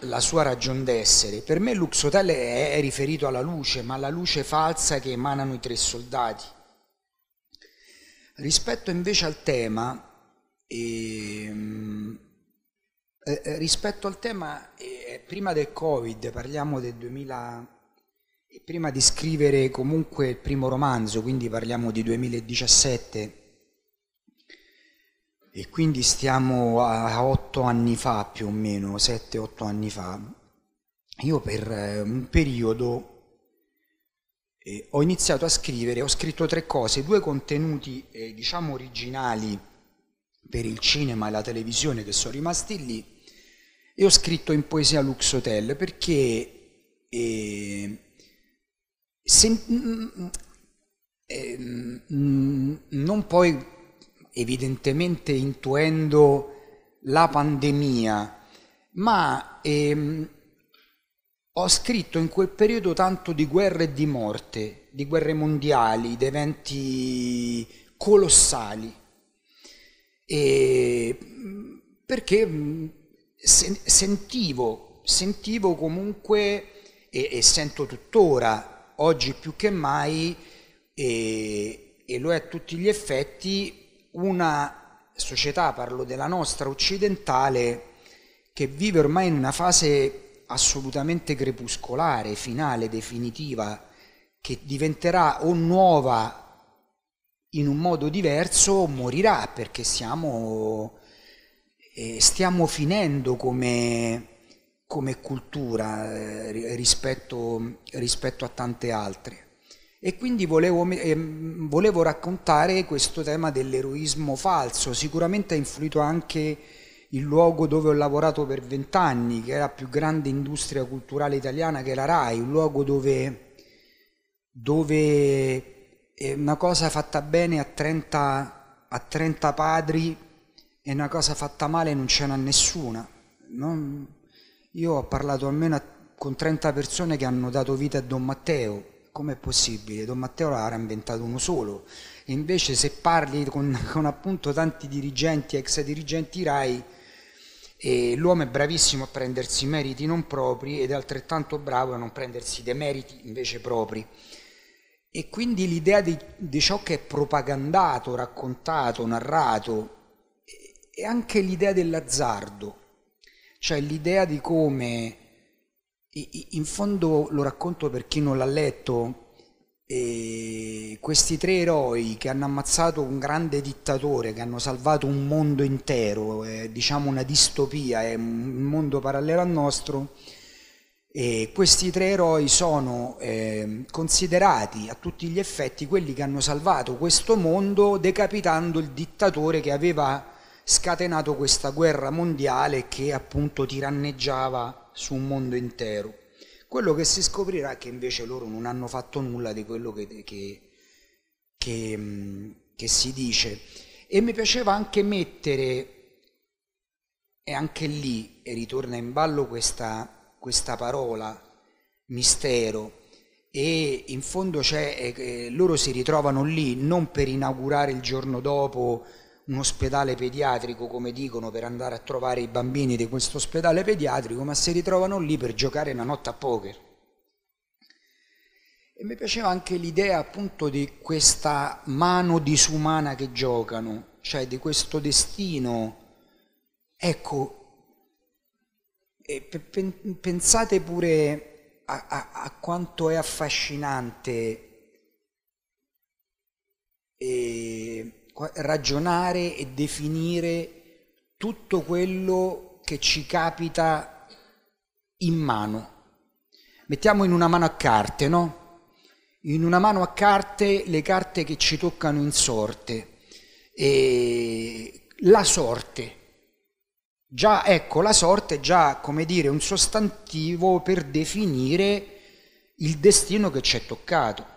la sua ragion d'essere. Per me Lux Hotel è riferito alla luce, ma alla luce falsa che emanano i tre soldati. Rispetto invece al tema, ehm, eh, eh rispetto al tema eh, prima del Covid, parliamo del 2000 e prima di scrivere comunque il primo romanzo, quindi parliamo di 2017, e quindi stiamo a otto anni fa più o meno, sette, otto anni fa, io per eh, un periodo eh, ho iniziato a scrivere, ho scritto tre cose, due contenuti eh, diciamo originali per il cinema e la televisione che sono rimasti lì e ho scritto in poesia Lux Hotel perché eh, se, eh, non poi evidentemente intuendo la pandemia, ma ehm, ho scritto in quel periodo tanto di guerre e di morte, di guerre mondiali, di eventi colossali, e, perché mm, se, sentivo, sentivo comunque e, e sento tuttora oggi più che mai, e, e lo è a tutti gli effetti, una società, parlo della nostra occidentale, che vive ormai in una fase assolutamente crepuscolare, finale, definitiva, che diventerà o nuova in un modo diverso o morirà perché siamo, eh, stiamo finendo come, come cultura eh, rispetto, rispetto, a tante altre. E quindi volevo, eh, volevo raccontare questo tema dell'eroismo falso, sicuramente ha influito anche il luogo dove ho lavorato per vent'anni, che è la più grande industria culturale italiana, che è la RAI, un luogo dove, dove una cosa fatta bene a 30, a 30, padri e una cosa fatta male non c'era nessuna. No? Io ho parlato almeno con 30 persone che hanno dato vita a Don Matteo. Com'è possibile? Don Matteo l'ha inventato uno solo. invece se parli con, con appunto tanti dirigenti, ex dirigenti RAI, e l'uomo è bravissimo a prendersi meriti non propri ed è altrettanto bravo a non prendersi demeriti invece propri. E quindi l'idea di, di, ciò che è propagandato, raccontato, narrato, e anche l'idea dell'azzardo, cioè l'idea di come, in fondo lo racconto per chi non l'ha letto, e questi tre eroi che hanno ammazzato un grande dittatore, che hanno salvato un mondo intero, è, diciamo una distopia, è un mondo parallelo al nostro, e questi tre eroi sono eh, considerati a tutti gli effetti quelli che hanno salvato questo mondo decapitando il dittatore che aveva scatenato questa guerra mondiale che appunto tiranneggiava su un mondo intero. Quello che si scoprirà è che invece loro non hanno fatto nulla di quello che, che, che, mm, che si dice. E mi piaceva anche mettere, e anche lì e ritorna in ballo questa, questa parola, mistero, e in fondo eh, eh, loro si ritrovano lì non per inaugurare il giorno dopo un ospedale pediatrico, come dicono, per andare a trovare i bambini di questo ospedale pediatrico, ma si ritrovano lì per giocare una notte a poker. E mi piaceva anche l'idea appunto di questa mano disumana che giocano, cioè di questo destino. Ecco, pensate pure a, a, a quanto è affascinante. E ragionare e definire tutto quello che ci capita in mano. Mettiamo in una mano a carte, no? In una mano a carte le carte che ci toccano in sorte. E la sorte. Già, ecco, la sorte è già, come dire, un sostantivo per definire il destino che ci è toccato.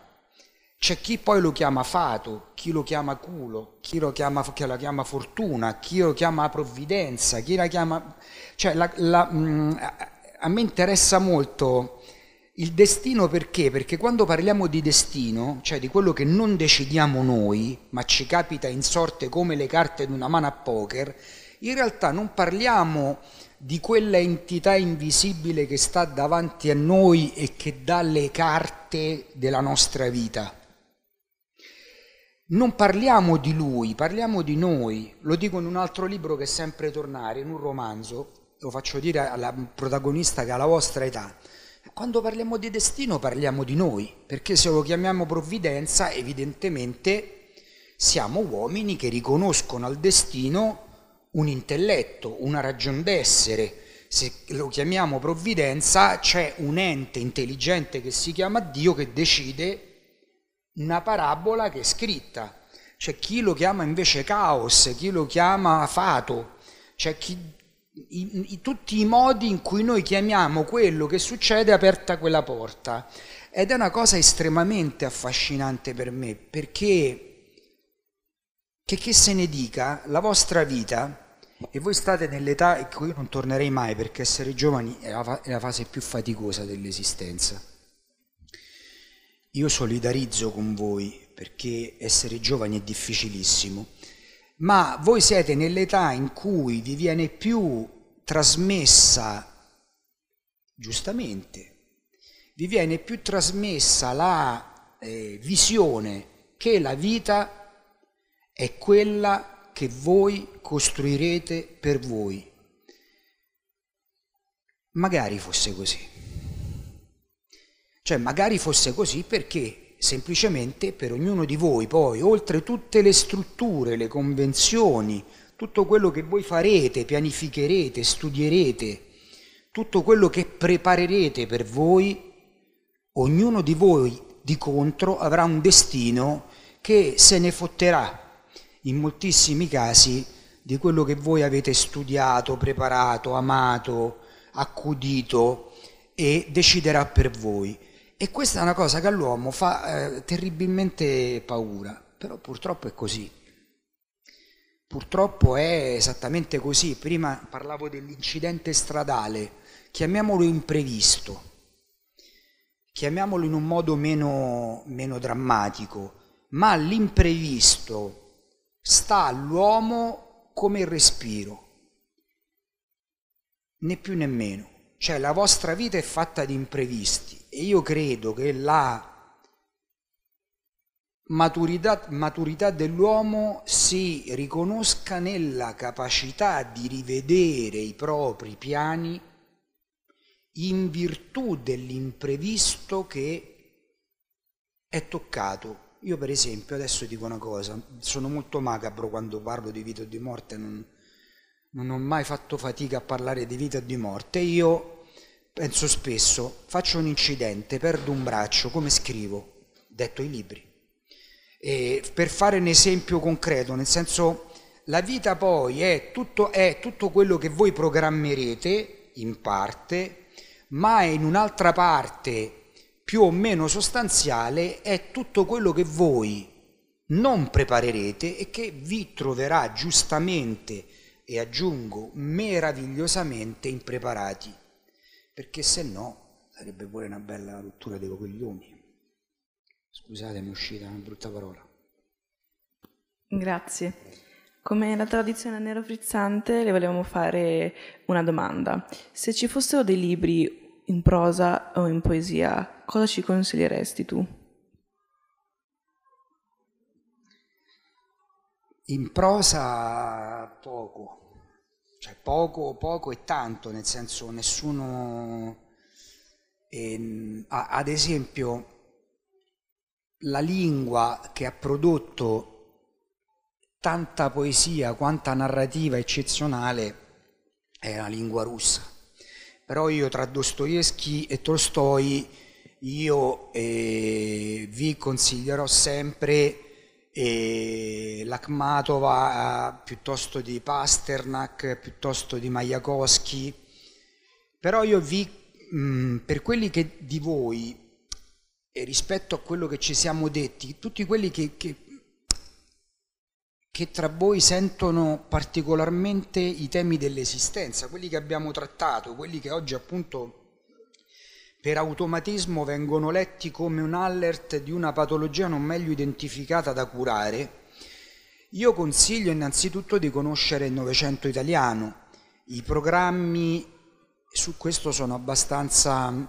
C'è chi poi lo chiama fato, chi lo chiama culo, chi lo chiama, chi la chiama fortuna, chi lo chiama provvidenza, chi la chiama... Cioè, la, la, mm, a me interessa molto il destino perché? Perché quando parliamo di destino, cioè di quello che non decidiamo noi, ma ci capita in sorte come le carte di una mano a poker, in realtà non parliamo di quella entità invisibile che sta davanti a noi e che dà le carte della nostra vita non parliamo di lui, parliamo di noi. Lo dico in un altro libro che è sempre tornare, in un romanzo, lo faccio dire alla protagonista che ha la vostra età. Quando parliamo di destino parliamo di noi, perché se lo chiamiamo provvidenza evidentemente siamo uomini che riconoscono al destino un intelletto, una ragion d'essere. Se lo chiamiamo provvidenza c'è un ente intelligente che si chiama Dio che decide una parabola che è scritta. C'è chi lo chiama invece caos, chi lo chiama fato, c'è chi, i, i, tutti i modi in cui noi chiamiamo quello che succede aperta quella porta. Ed è una cosa estremamente affascinante per me, perché che, che se ne dica, la vostra vita, e voi state nell'età in ecco, cui io non tornerei mai, perché essere giovani è la, è la fase più faticosa dell'esistenza io solidarizzo con voi perché essere giovani è difficilissimo, ma voi siete nell'età in cui vi viene più trasmessa, giustamente, vi viene più trasmessa la eh, visione che la vita è quella che voi costruirete per voi. Magari fosse così. Cioè magari fosse così perché semplicemente per ognuno di voi poi, oltre tutte le strutture, le convenzioni, tutto quello che voi farete, pianificherete, studierete, tutto quello che preparerete per voi, ognuno di voi di contro avrà un destino che se ne fotterà in moltissimi casi di quello che voi avete studiato, preparato, amato, accudito e deciderà per voi. E questa è una cosa che all'uomo fa eh, terribilmente paura, però purtroppo è così. Purtroppo è esattamente così. Prima parlavo dell'incidente stradale, chiamiamolo imprevisto, chiamiamolo in un modo meno, meno drammatico, ma l'imprevisto sta all'uomo come il respiro, né più né meno. Cioè la vostra vita è fatta di imprevisti e io credo che la maturità, maturità dell'uomo si riconosca nella capacità di rivedere i propri piani in virtù dell'imprevisto che è toccato. Io per esempio adesso dico una cosa, sono molto macabro quando parlo di vita o di morte, non, non ho mai fatto fatica a parlare di vita o di morte. Io Penso spesso, faccio un incidente, perdo un braccio, come scrivo? Detto i libri. E per fare un esempio concreto, nel senso la vita poi è tutto, è tutto quello che voi programmerete in parte, ma in un'altra parte più o meno sostanziale è tutto quello che voi non preparerete e che vi troverà giustamente e aggiungo meravigliosamente impreparati perché se no sarebbe pure una bella rottura dei coglioni. Scusate, mi è uscita una brutta parola. Grazie. Come la tradizione nero frizzante, le volevamo fare una domanda. Se ci fossero dei libri in prosa o in poesia, cosa ci consiglieresti tu? In prosa poco, cioè poco, poco e tanto, nel senso nessuno... Ehm, ad esempio, la lingua che ha prodotto tanta poesia, quanta narrativa eccezionale è la lingua russa. Però io tra Dostoevsky e Tolstoi io eh, vi consiglierò sempre e Lakmatova eh, piuttosto di Pasternak, piuttosto di Majakowski, però io vi, mm, per quelli che di voi, e rispetto a quello che ci siamo detti, tutti quelli che, che, che tra voi sentono particolarmente i temi dell'esistenza, quelli che abbiamo trattato, quelli che oggi appunto per automatismo vengono letti come un alert di una patologia non meglio identificata da curare, io consiglio innanzitutto di conoscere il Novecento italiano. I programmi su questo sono abbastanza mm,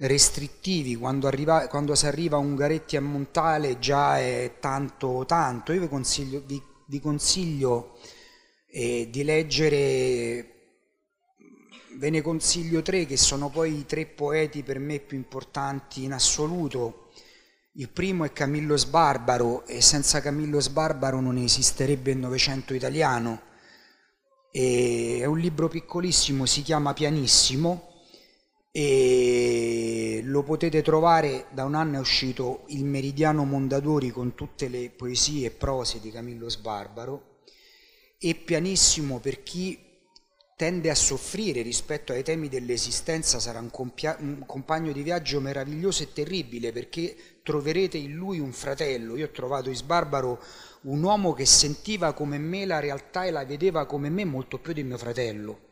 restrittivi, quando, arriva, quando si arriva a Ungaretti a Montale già è tanto tanto. Io vi consiglio, vi, vi consiglio eh, di leggere ve ne consiglio tre che sono poi i tre poeti per me più importanti in assoluto. Il primo è Camillo Sbarbaro e senza Camillo Sbarbaro non esisterebbe il Novecento italiano. E è un libro piccolissimo, si chiama Pianissimo e lo potete trovare da un anno è uscito Il Meridiano Mondadori con tutte le poesie e prose di Camillo Sbarbaro e pianissimo per chi tende a soffrire rispetto ai temi dell'esistenza sarà un, compia- un, compagno di viaggio meraviglioso e terribile perché troverete in lui un fratello. Io ho trovato Isbarbaro un uomo che sentiva come me la realtà e la vedeva come me molto più di mio fratello.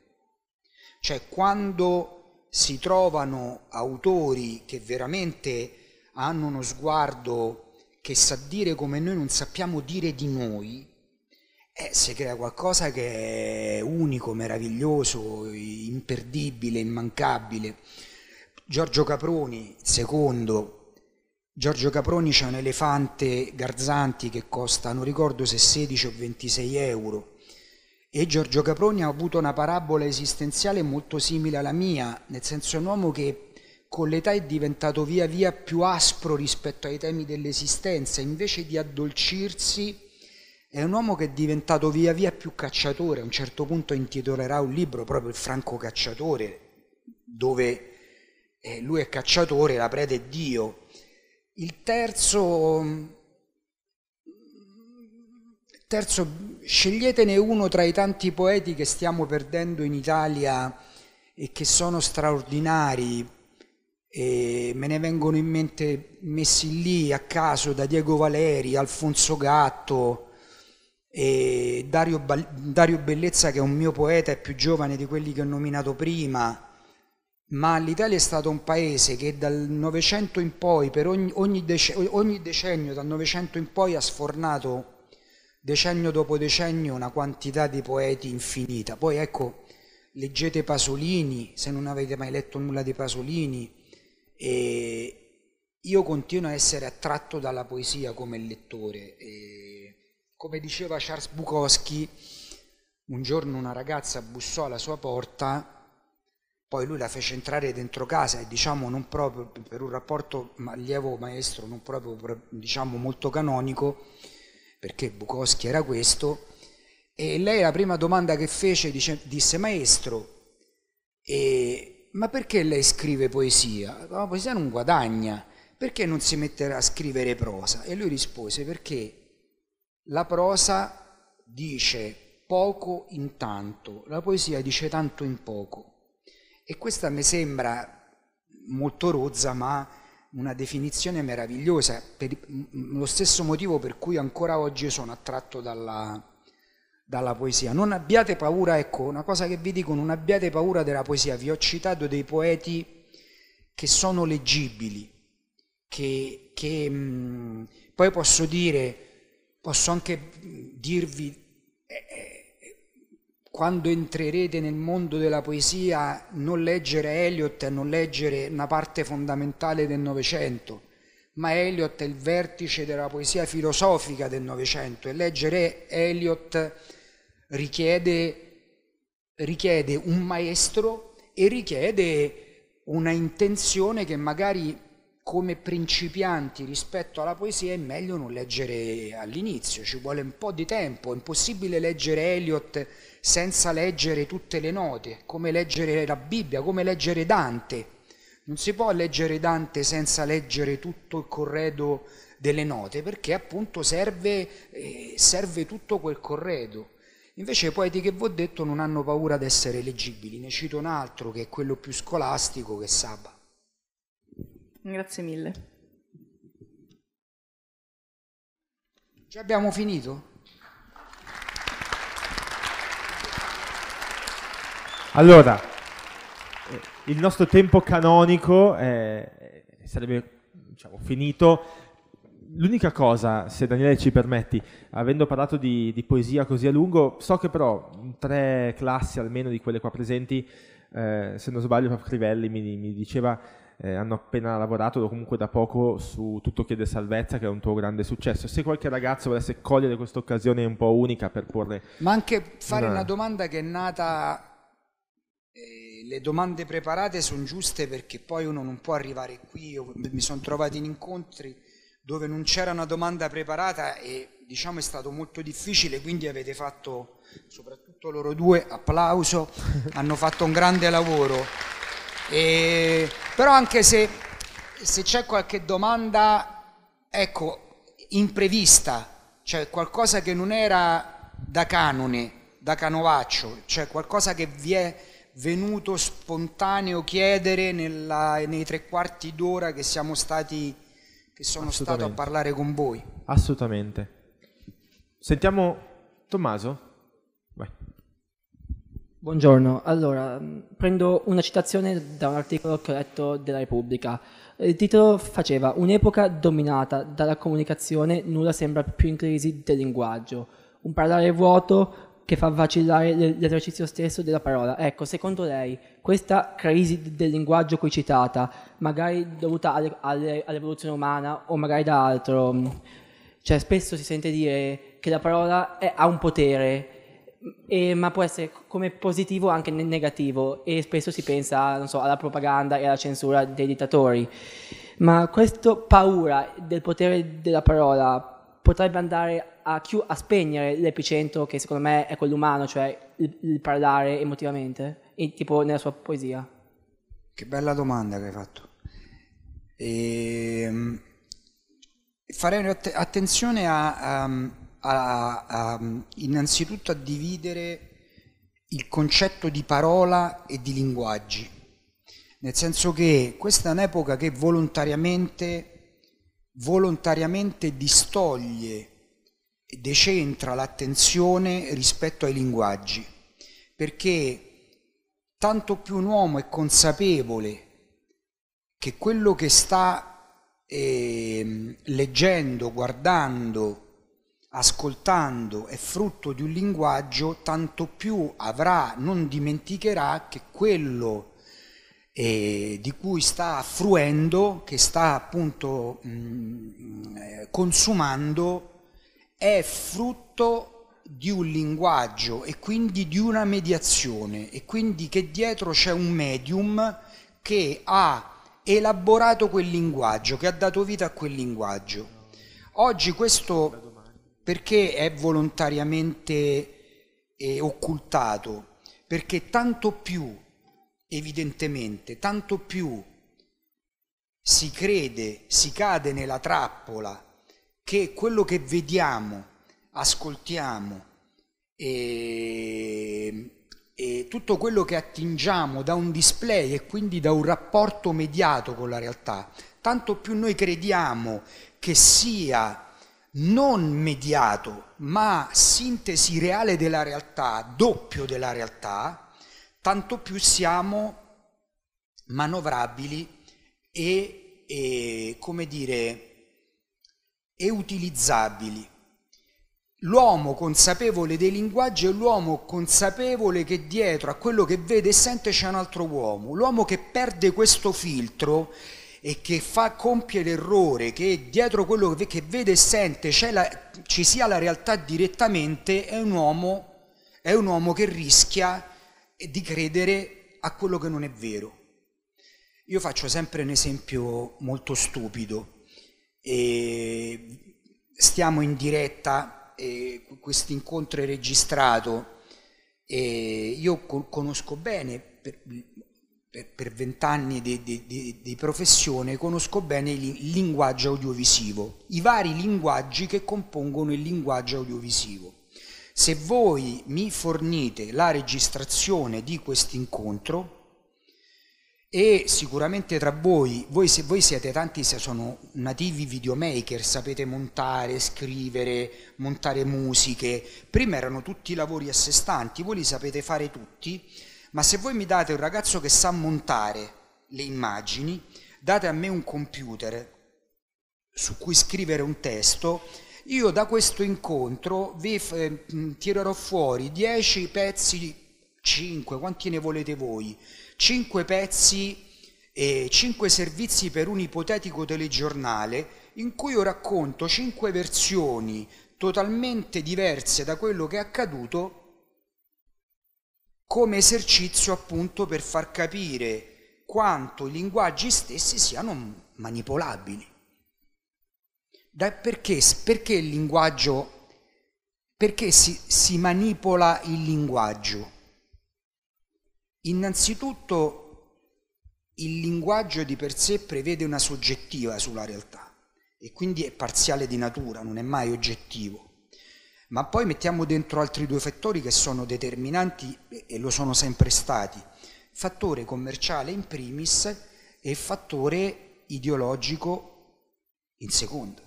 Cioè quando si trovano autori che veramente hanno uno sguardo che sa dire come noi non sappiamo dire di noi, eh, si crea qualcosa che è unico, meraviglioso, imperdibile, immancabile. Giorgio Caproni, secondo, Giorgio Caproni c'è un elefante Garzanti che costa, non ricordo se 16 o 26 euro, e Giorgio Caproni ha avuto una parabola esistenziale molto simile alla mia, nel senso un uomo che con l'età è diventato via via più aspro rispetto ai temi dell'esistenza, invece di addolcirsi è un uomo che è diventato via via più cacciatore, a un certo punto intitolerà un libro proprio il Franco Cacciatore, dove eh, lui è cacciatore, la preda è Dio. Il terzo, mm, terzo, sceglietene uno tra i tanti poeti che stiamo perdendo in Italia e che sono straordinari, e me ne vengono in mente messi lì a caso da Diego Valeri, Alfonso Gatto, e Dario, Dario, Bellezza che è un mio poeta, è più giovane di quelli che ho nominato prima, ma l'Italia è stato un paese che dal Novecento in poi, per ogni, ogni, decennio, ogni decennio, dal Novecento in poi ha sfornato decennio dopo decennio una quantità di poeti infinita. Poi ecco, leggete Pasolini, se non avete mai letto nulla di Pasolini, e io continuo a essere attratto dalla poesia come lettore. E come diceva Charles Bukowski, un giorno una ragazza bussò alla sua porta, poi lui la fece entrare dentro casa e diciamo non proprio per un rapporto allievo-maestro, non proprio diciamo molto canonico, perché Bukowski era questo, e lei la prima domanda che fece dice, disse maestro, e, ma perché lei scrive poesia? La poesia non guadagna, perché non si mette a scrivere prosa? E lui rispose perché la prosa dice poco in tanto, la poesia dice tanto in poco. E questa mi sembra molto rozza, ma una definizione meravigliosa, per lo stesso motivo per cui ancora oggi sono attratto dalla, dalla poesia. Non abbiate paura, ecco, una cosa che vi dico, non abbiate paura della poesia. Vi ho citato dei poeti che sono leggibili, che, che mh, mm, poi posso dire Posso anche dirvi, eh, eh, quando entrerete nel mondo della poesia, non leggere Eliot è non leggere una parte fondamentale del Novecento, ma Eliot è il vertice della poesia filosofica del Novecento e leggere Eliot richiede, richiede un maestro e richiede una intenzione che magari come principianti rispetto alla poesia è meglio non leggere all'inizio, ci vuole un po' di tempo, è impossibile leggere Eliot senza leggere tutte le note, come leggere la Bibbia, come leggere Dante. Non si può leggere Dante senza leggere tutto il corredo delle note, perché appunto serve, eh, serve tutto quel corredo. Invece i poeti che vi ho detto non hanno paura di essere leggibili, ne cito un altro che è quello più scolastico che è Sabato. Grazie mille. Ci abbiamo finito? Allora, eh, il nostro tempo canonico è, eh, sarebbe diciamo, finito. L'unica cosa, se Daniele ci permetti, avendo parlato di, di, poesia così a lungo, so che però tre classi almeno di quelle qua presenti, eh, se non sbaglio, Prof. Crivelli mi, mi diceva eh, hanno appena lavorato o comunque da poco su Tutto chiede salvezza che è un tuo grande successo. Se qualche ragazzo volesse cogliere questa occasione un po' unica per porre... Ma anche fare una, una domanda che è nata... Eh, le domande preparate sono giuste perché poi uno non può arrivare qui, Io mi sono trovato in incontri dove non c'era una domanda preparata e diciamo è stato molto difficile, quindi avete fatto, soprattutto loro due, applauso, hanno fatto un grande lavoro. E, però anche se, se c'è qualche domanda, ecco, imprevista, cioè qualcosa che non era da canone, da canovaccio, cioè qualcosa che vi è venuto spontaneo chiedere nella, nei tre quarti d'ora che siamo stati, che sono stato a parlare con voi. Assolutamente. Sentiamo Tommaso. Buongiorno, allora mm, prendo una citazione da un articolo che ho letto della Repubblica. Il titolo faceva Un'epoca dominata dalla comunicazione nulla sembra più in crisi del linguaggio, un parlare vuoto che fa vacillare l'esercizio stesso della parola. Ecco, secondo lei questa crisi del linguaggio qui citata, magari dovuta alle, alle, all'evoluzione umana o magari da altro, mm, cioè spesso si sente dire che la parola è, ha un potere e, ma può essere come positivo anche negativo e spesso si pensa so, alla propaganda e alla censura dei dittatori. Ma questa paura del potere della parola potrebbe andare a, chi- a spegnere l'epicentro che secondo me è quello umano, cioè il, il parlare emotivamente, e, tipo nella sua poesia. Che bella domanda che hai fatto. E, ehm, farei att- attenzione a, a a, a, innanzitutto a dividere il concetto di parola e di linguaggi, nel senso che questa è un'epoca che volontariamente, volontariamente distoglie e decentra l'attenzione rispetto ai linguaggi, perché tanto più un uomo è consapevole che quello che sta eh, leggendo, guardando, ascoltando è frutto di un linguaggio, tanto più avrà, non dimenticherà che quello eh, di cui sta affluendo, che sta appunto mh, mm, eh, consumando, è frutto di un linguaggio e quindi di una mediazione e quindi che dietro c'è un medium che ha elaborato quel linguaggio, che ha dato vita a quel linguaggio. Oggi questo perché è volontariamente eh, occultato, perché tanto più, evidentemente, tanto più si crede, si cade nella trappola che quello che vediamo, ascoltiamo e, ehm, e, tutto quello che attingiamo da un display e quindi da un rapporto mediato con la realtà, tanto più noi crediamo che sia non mediato, ma sintesi reale della realtà, doppio della realtà, tanto più siamo manovrabili e, e come dire, e utilizzabili. L'uomo consapevole dei linguaggi è l'uomo consapevole che dietro a quello che vede e sente c'è un altro uomo. L'uomo che perde questo filtro e che fa compiere l'errore, che dietro quello che vede e sente la, ci sia la realtà direttamente, è un, uomo, è un uomo che rischia di credere a quello che non è vero. Io faccio sempre un esempio molto stupido. E stiamo in diretta, questo incontro è registrato, e io conosco bene eh, per vent'anni di, di, di, di, professione conosco bene il linguaggio audiovisivo, i vari linguaggi che compongono il linguaggio audiovisivo. Se voi mi fornite la registrazione di questo incontro, e sicuramente tra voi, voi se voi siete tanti, se sono nativi videomaker, sapete montare, scrivere, montare musiche, prima erano tutti lavori a sé stanti, voi li sapete fare tutti, ma se voi mi date un ragazzo che sa montare le immagini, date a me un computer su cui scrivere un testo, io da questo incontro vi f- eh, tirerò fuori 10 pezzi, 5, quanti ne volete voi, 5 pezzi e 5 servizi per un ipotetico telegiornale in cui io racconto 5 versioni totalmente diverse da quello che è accaduto come esercizio appunto per far capire quanto i linguaggi stessi siano manipolabili. Da perché, perché il linguaggio, perché si, si manipola il linguaggio? Innanzitutto il linguaggio di per sé prevede una soggettiva sulla realtà e quindi è parziale di natura, non è mai oggettivo ma poi mettiamo dentro altri due fattori che sono determinanti e lo sono sempre stati, fattore commerciale in primis e fattore ideologico in secondo.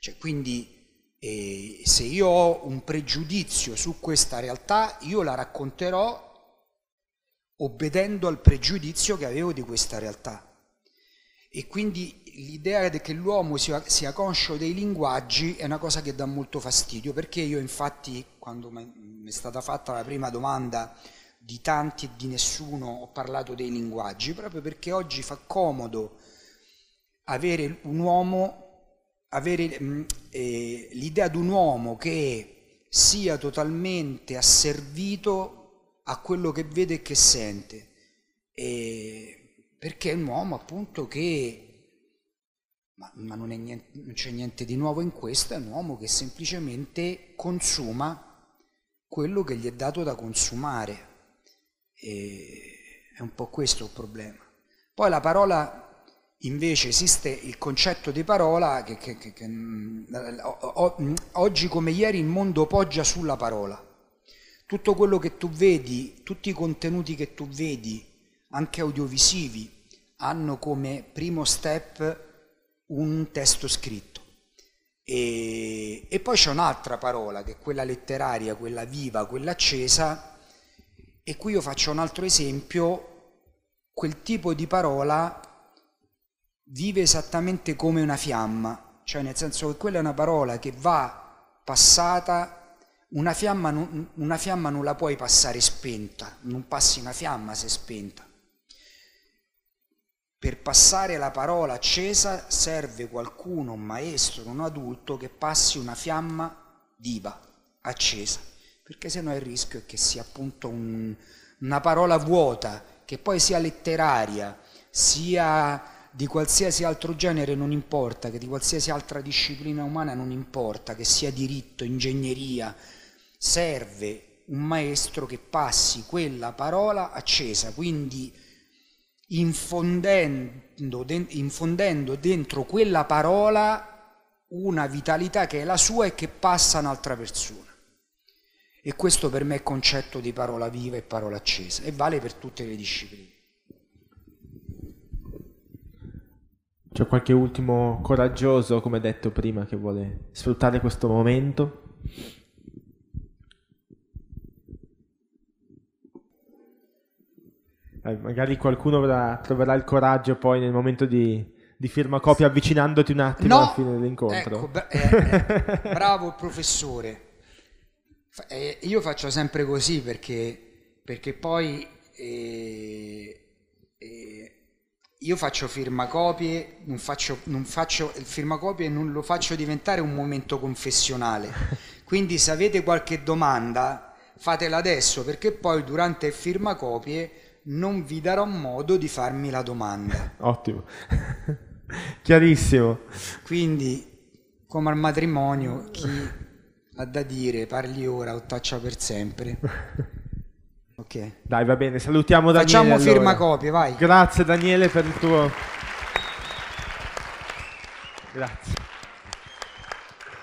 Cioè, quindi eh, se io ho un pregiudizio su questa realtà, io la racconterò obbedendo al pregiudizio che avevo di questa realtà. E quindi l'idea che l'uomo sia, sia, conscio dei linguaggi è una cosa che dà molto fastidio, perché io infatti quando mi è stata fatta la prima domanda di tanti e di nessuno ho parlato dei linguaggi, proprio perché oggi fa comodo avere un uomo, avere mm, eh, l'idea di un uomo che sia totalmente asservito a quello che vede e che sente, e perché è un uomo appunto che ma, ma non, niente, non c'è niente di nuovo in questo, è un uomo che semplicemente consuma quello che gli è dato da consumare. E è un po' questo il problema. Poi la parola Invece esiste il concetto di parola che, che, che, che mm, o, oggi come ieri il mondo poggia sulla parola. Tutto quello che tu vedi, tutti i contenuti che tu vedi, anche audiovisivi, hanno come primo step un testo scritto. E, e poi c'è un'altra parola che è quella letteraria, quella viva, quella accesa, e qui io faccio un altro esempio, quel tipo di parola vive esattamente come una fiamma, cioè nel senso che quella è una parola che va passata, una fiamma, una fiamma non la puoi passare spenta, non passi una fiamma se spenta. Per passare la parola accesa serve qualcuno, un maestro, un adulto che passi una fiamma viva, accesa, perché sennò il rischio è che sia appunto un, una parola vuota, che poi sia letteraria, sia di qualsiasi altro genere non importa, che di qualsiasi altra disciplina umana non importa, che sia diritto, ingegneria, serve un maestro che passi quella parola accesa, quindi infondendo, infondendo dentro quella parola una vitalità che è la sua e che passa a un'altra persona. E questo per me è concetto di parola viva e parola accesa e vale per tutte le discipline. C'è qualche ultimo coraggioso, come detto prima, che vuole sfruttare questo momento? Eh, magari qualcuno avrà, troverà il coraggio poi nel momento di, di copia avvicinandoti un attimo no, alla fine dell'incontro. Ecco, bra- eh, eh, bravo professore. F- eh, io faccio sempre così perché, perché poi eh, eh, io faccio firmacopie, non faccio, non faccio firmacopie e non lo faccio diventare un momento confessionale. Quindi se avete qualche domanda fatela adesso perché poi durante firmacopie non vi darò modo di farmi la domanda. Ottimo, chiarissimo. Quindi, come al matrimonio, chi ha da dire parli ora o taccia per sempre. Ok. Dai, va bene, salutiamo Daniele. Facciamo allora. firma copie, vai. Grazie Daniele per il tuo... Grazie.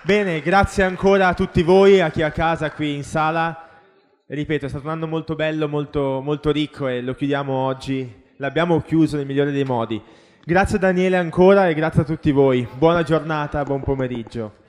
Bene, grazie ancora a tutti voi, a chi è a casa qui in sala ripeto, è stato un anno molto bello, molto, molto ricco e lo chiudiamo oggi, l'abbiamo chiuso nel migliore dei modi. Grazie Daniele ancora e grazie a tutti voi. Buona giornata, buon pomeriggio.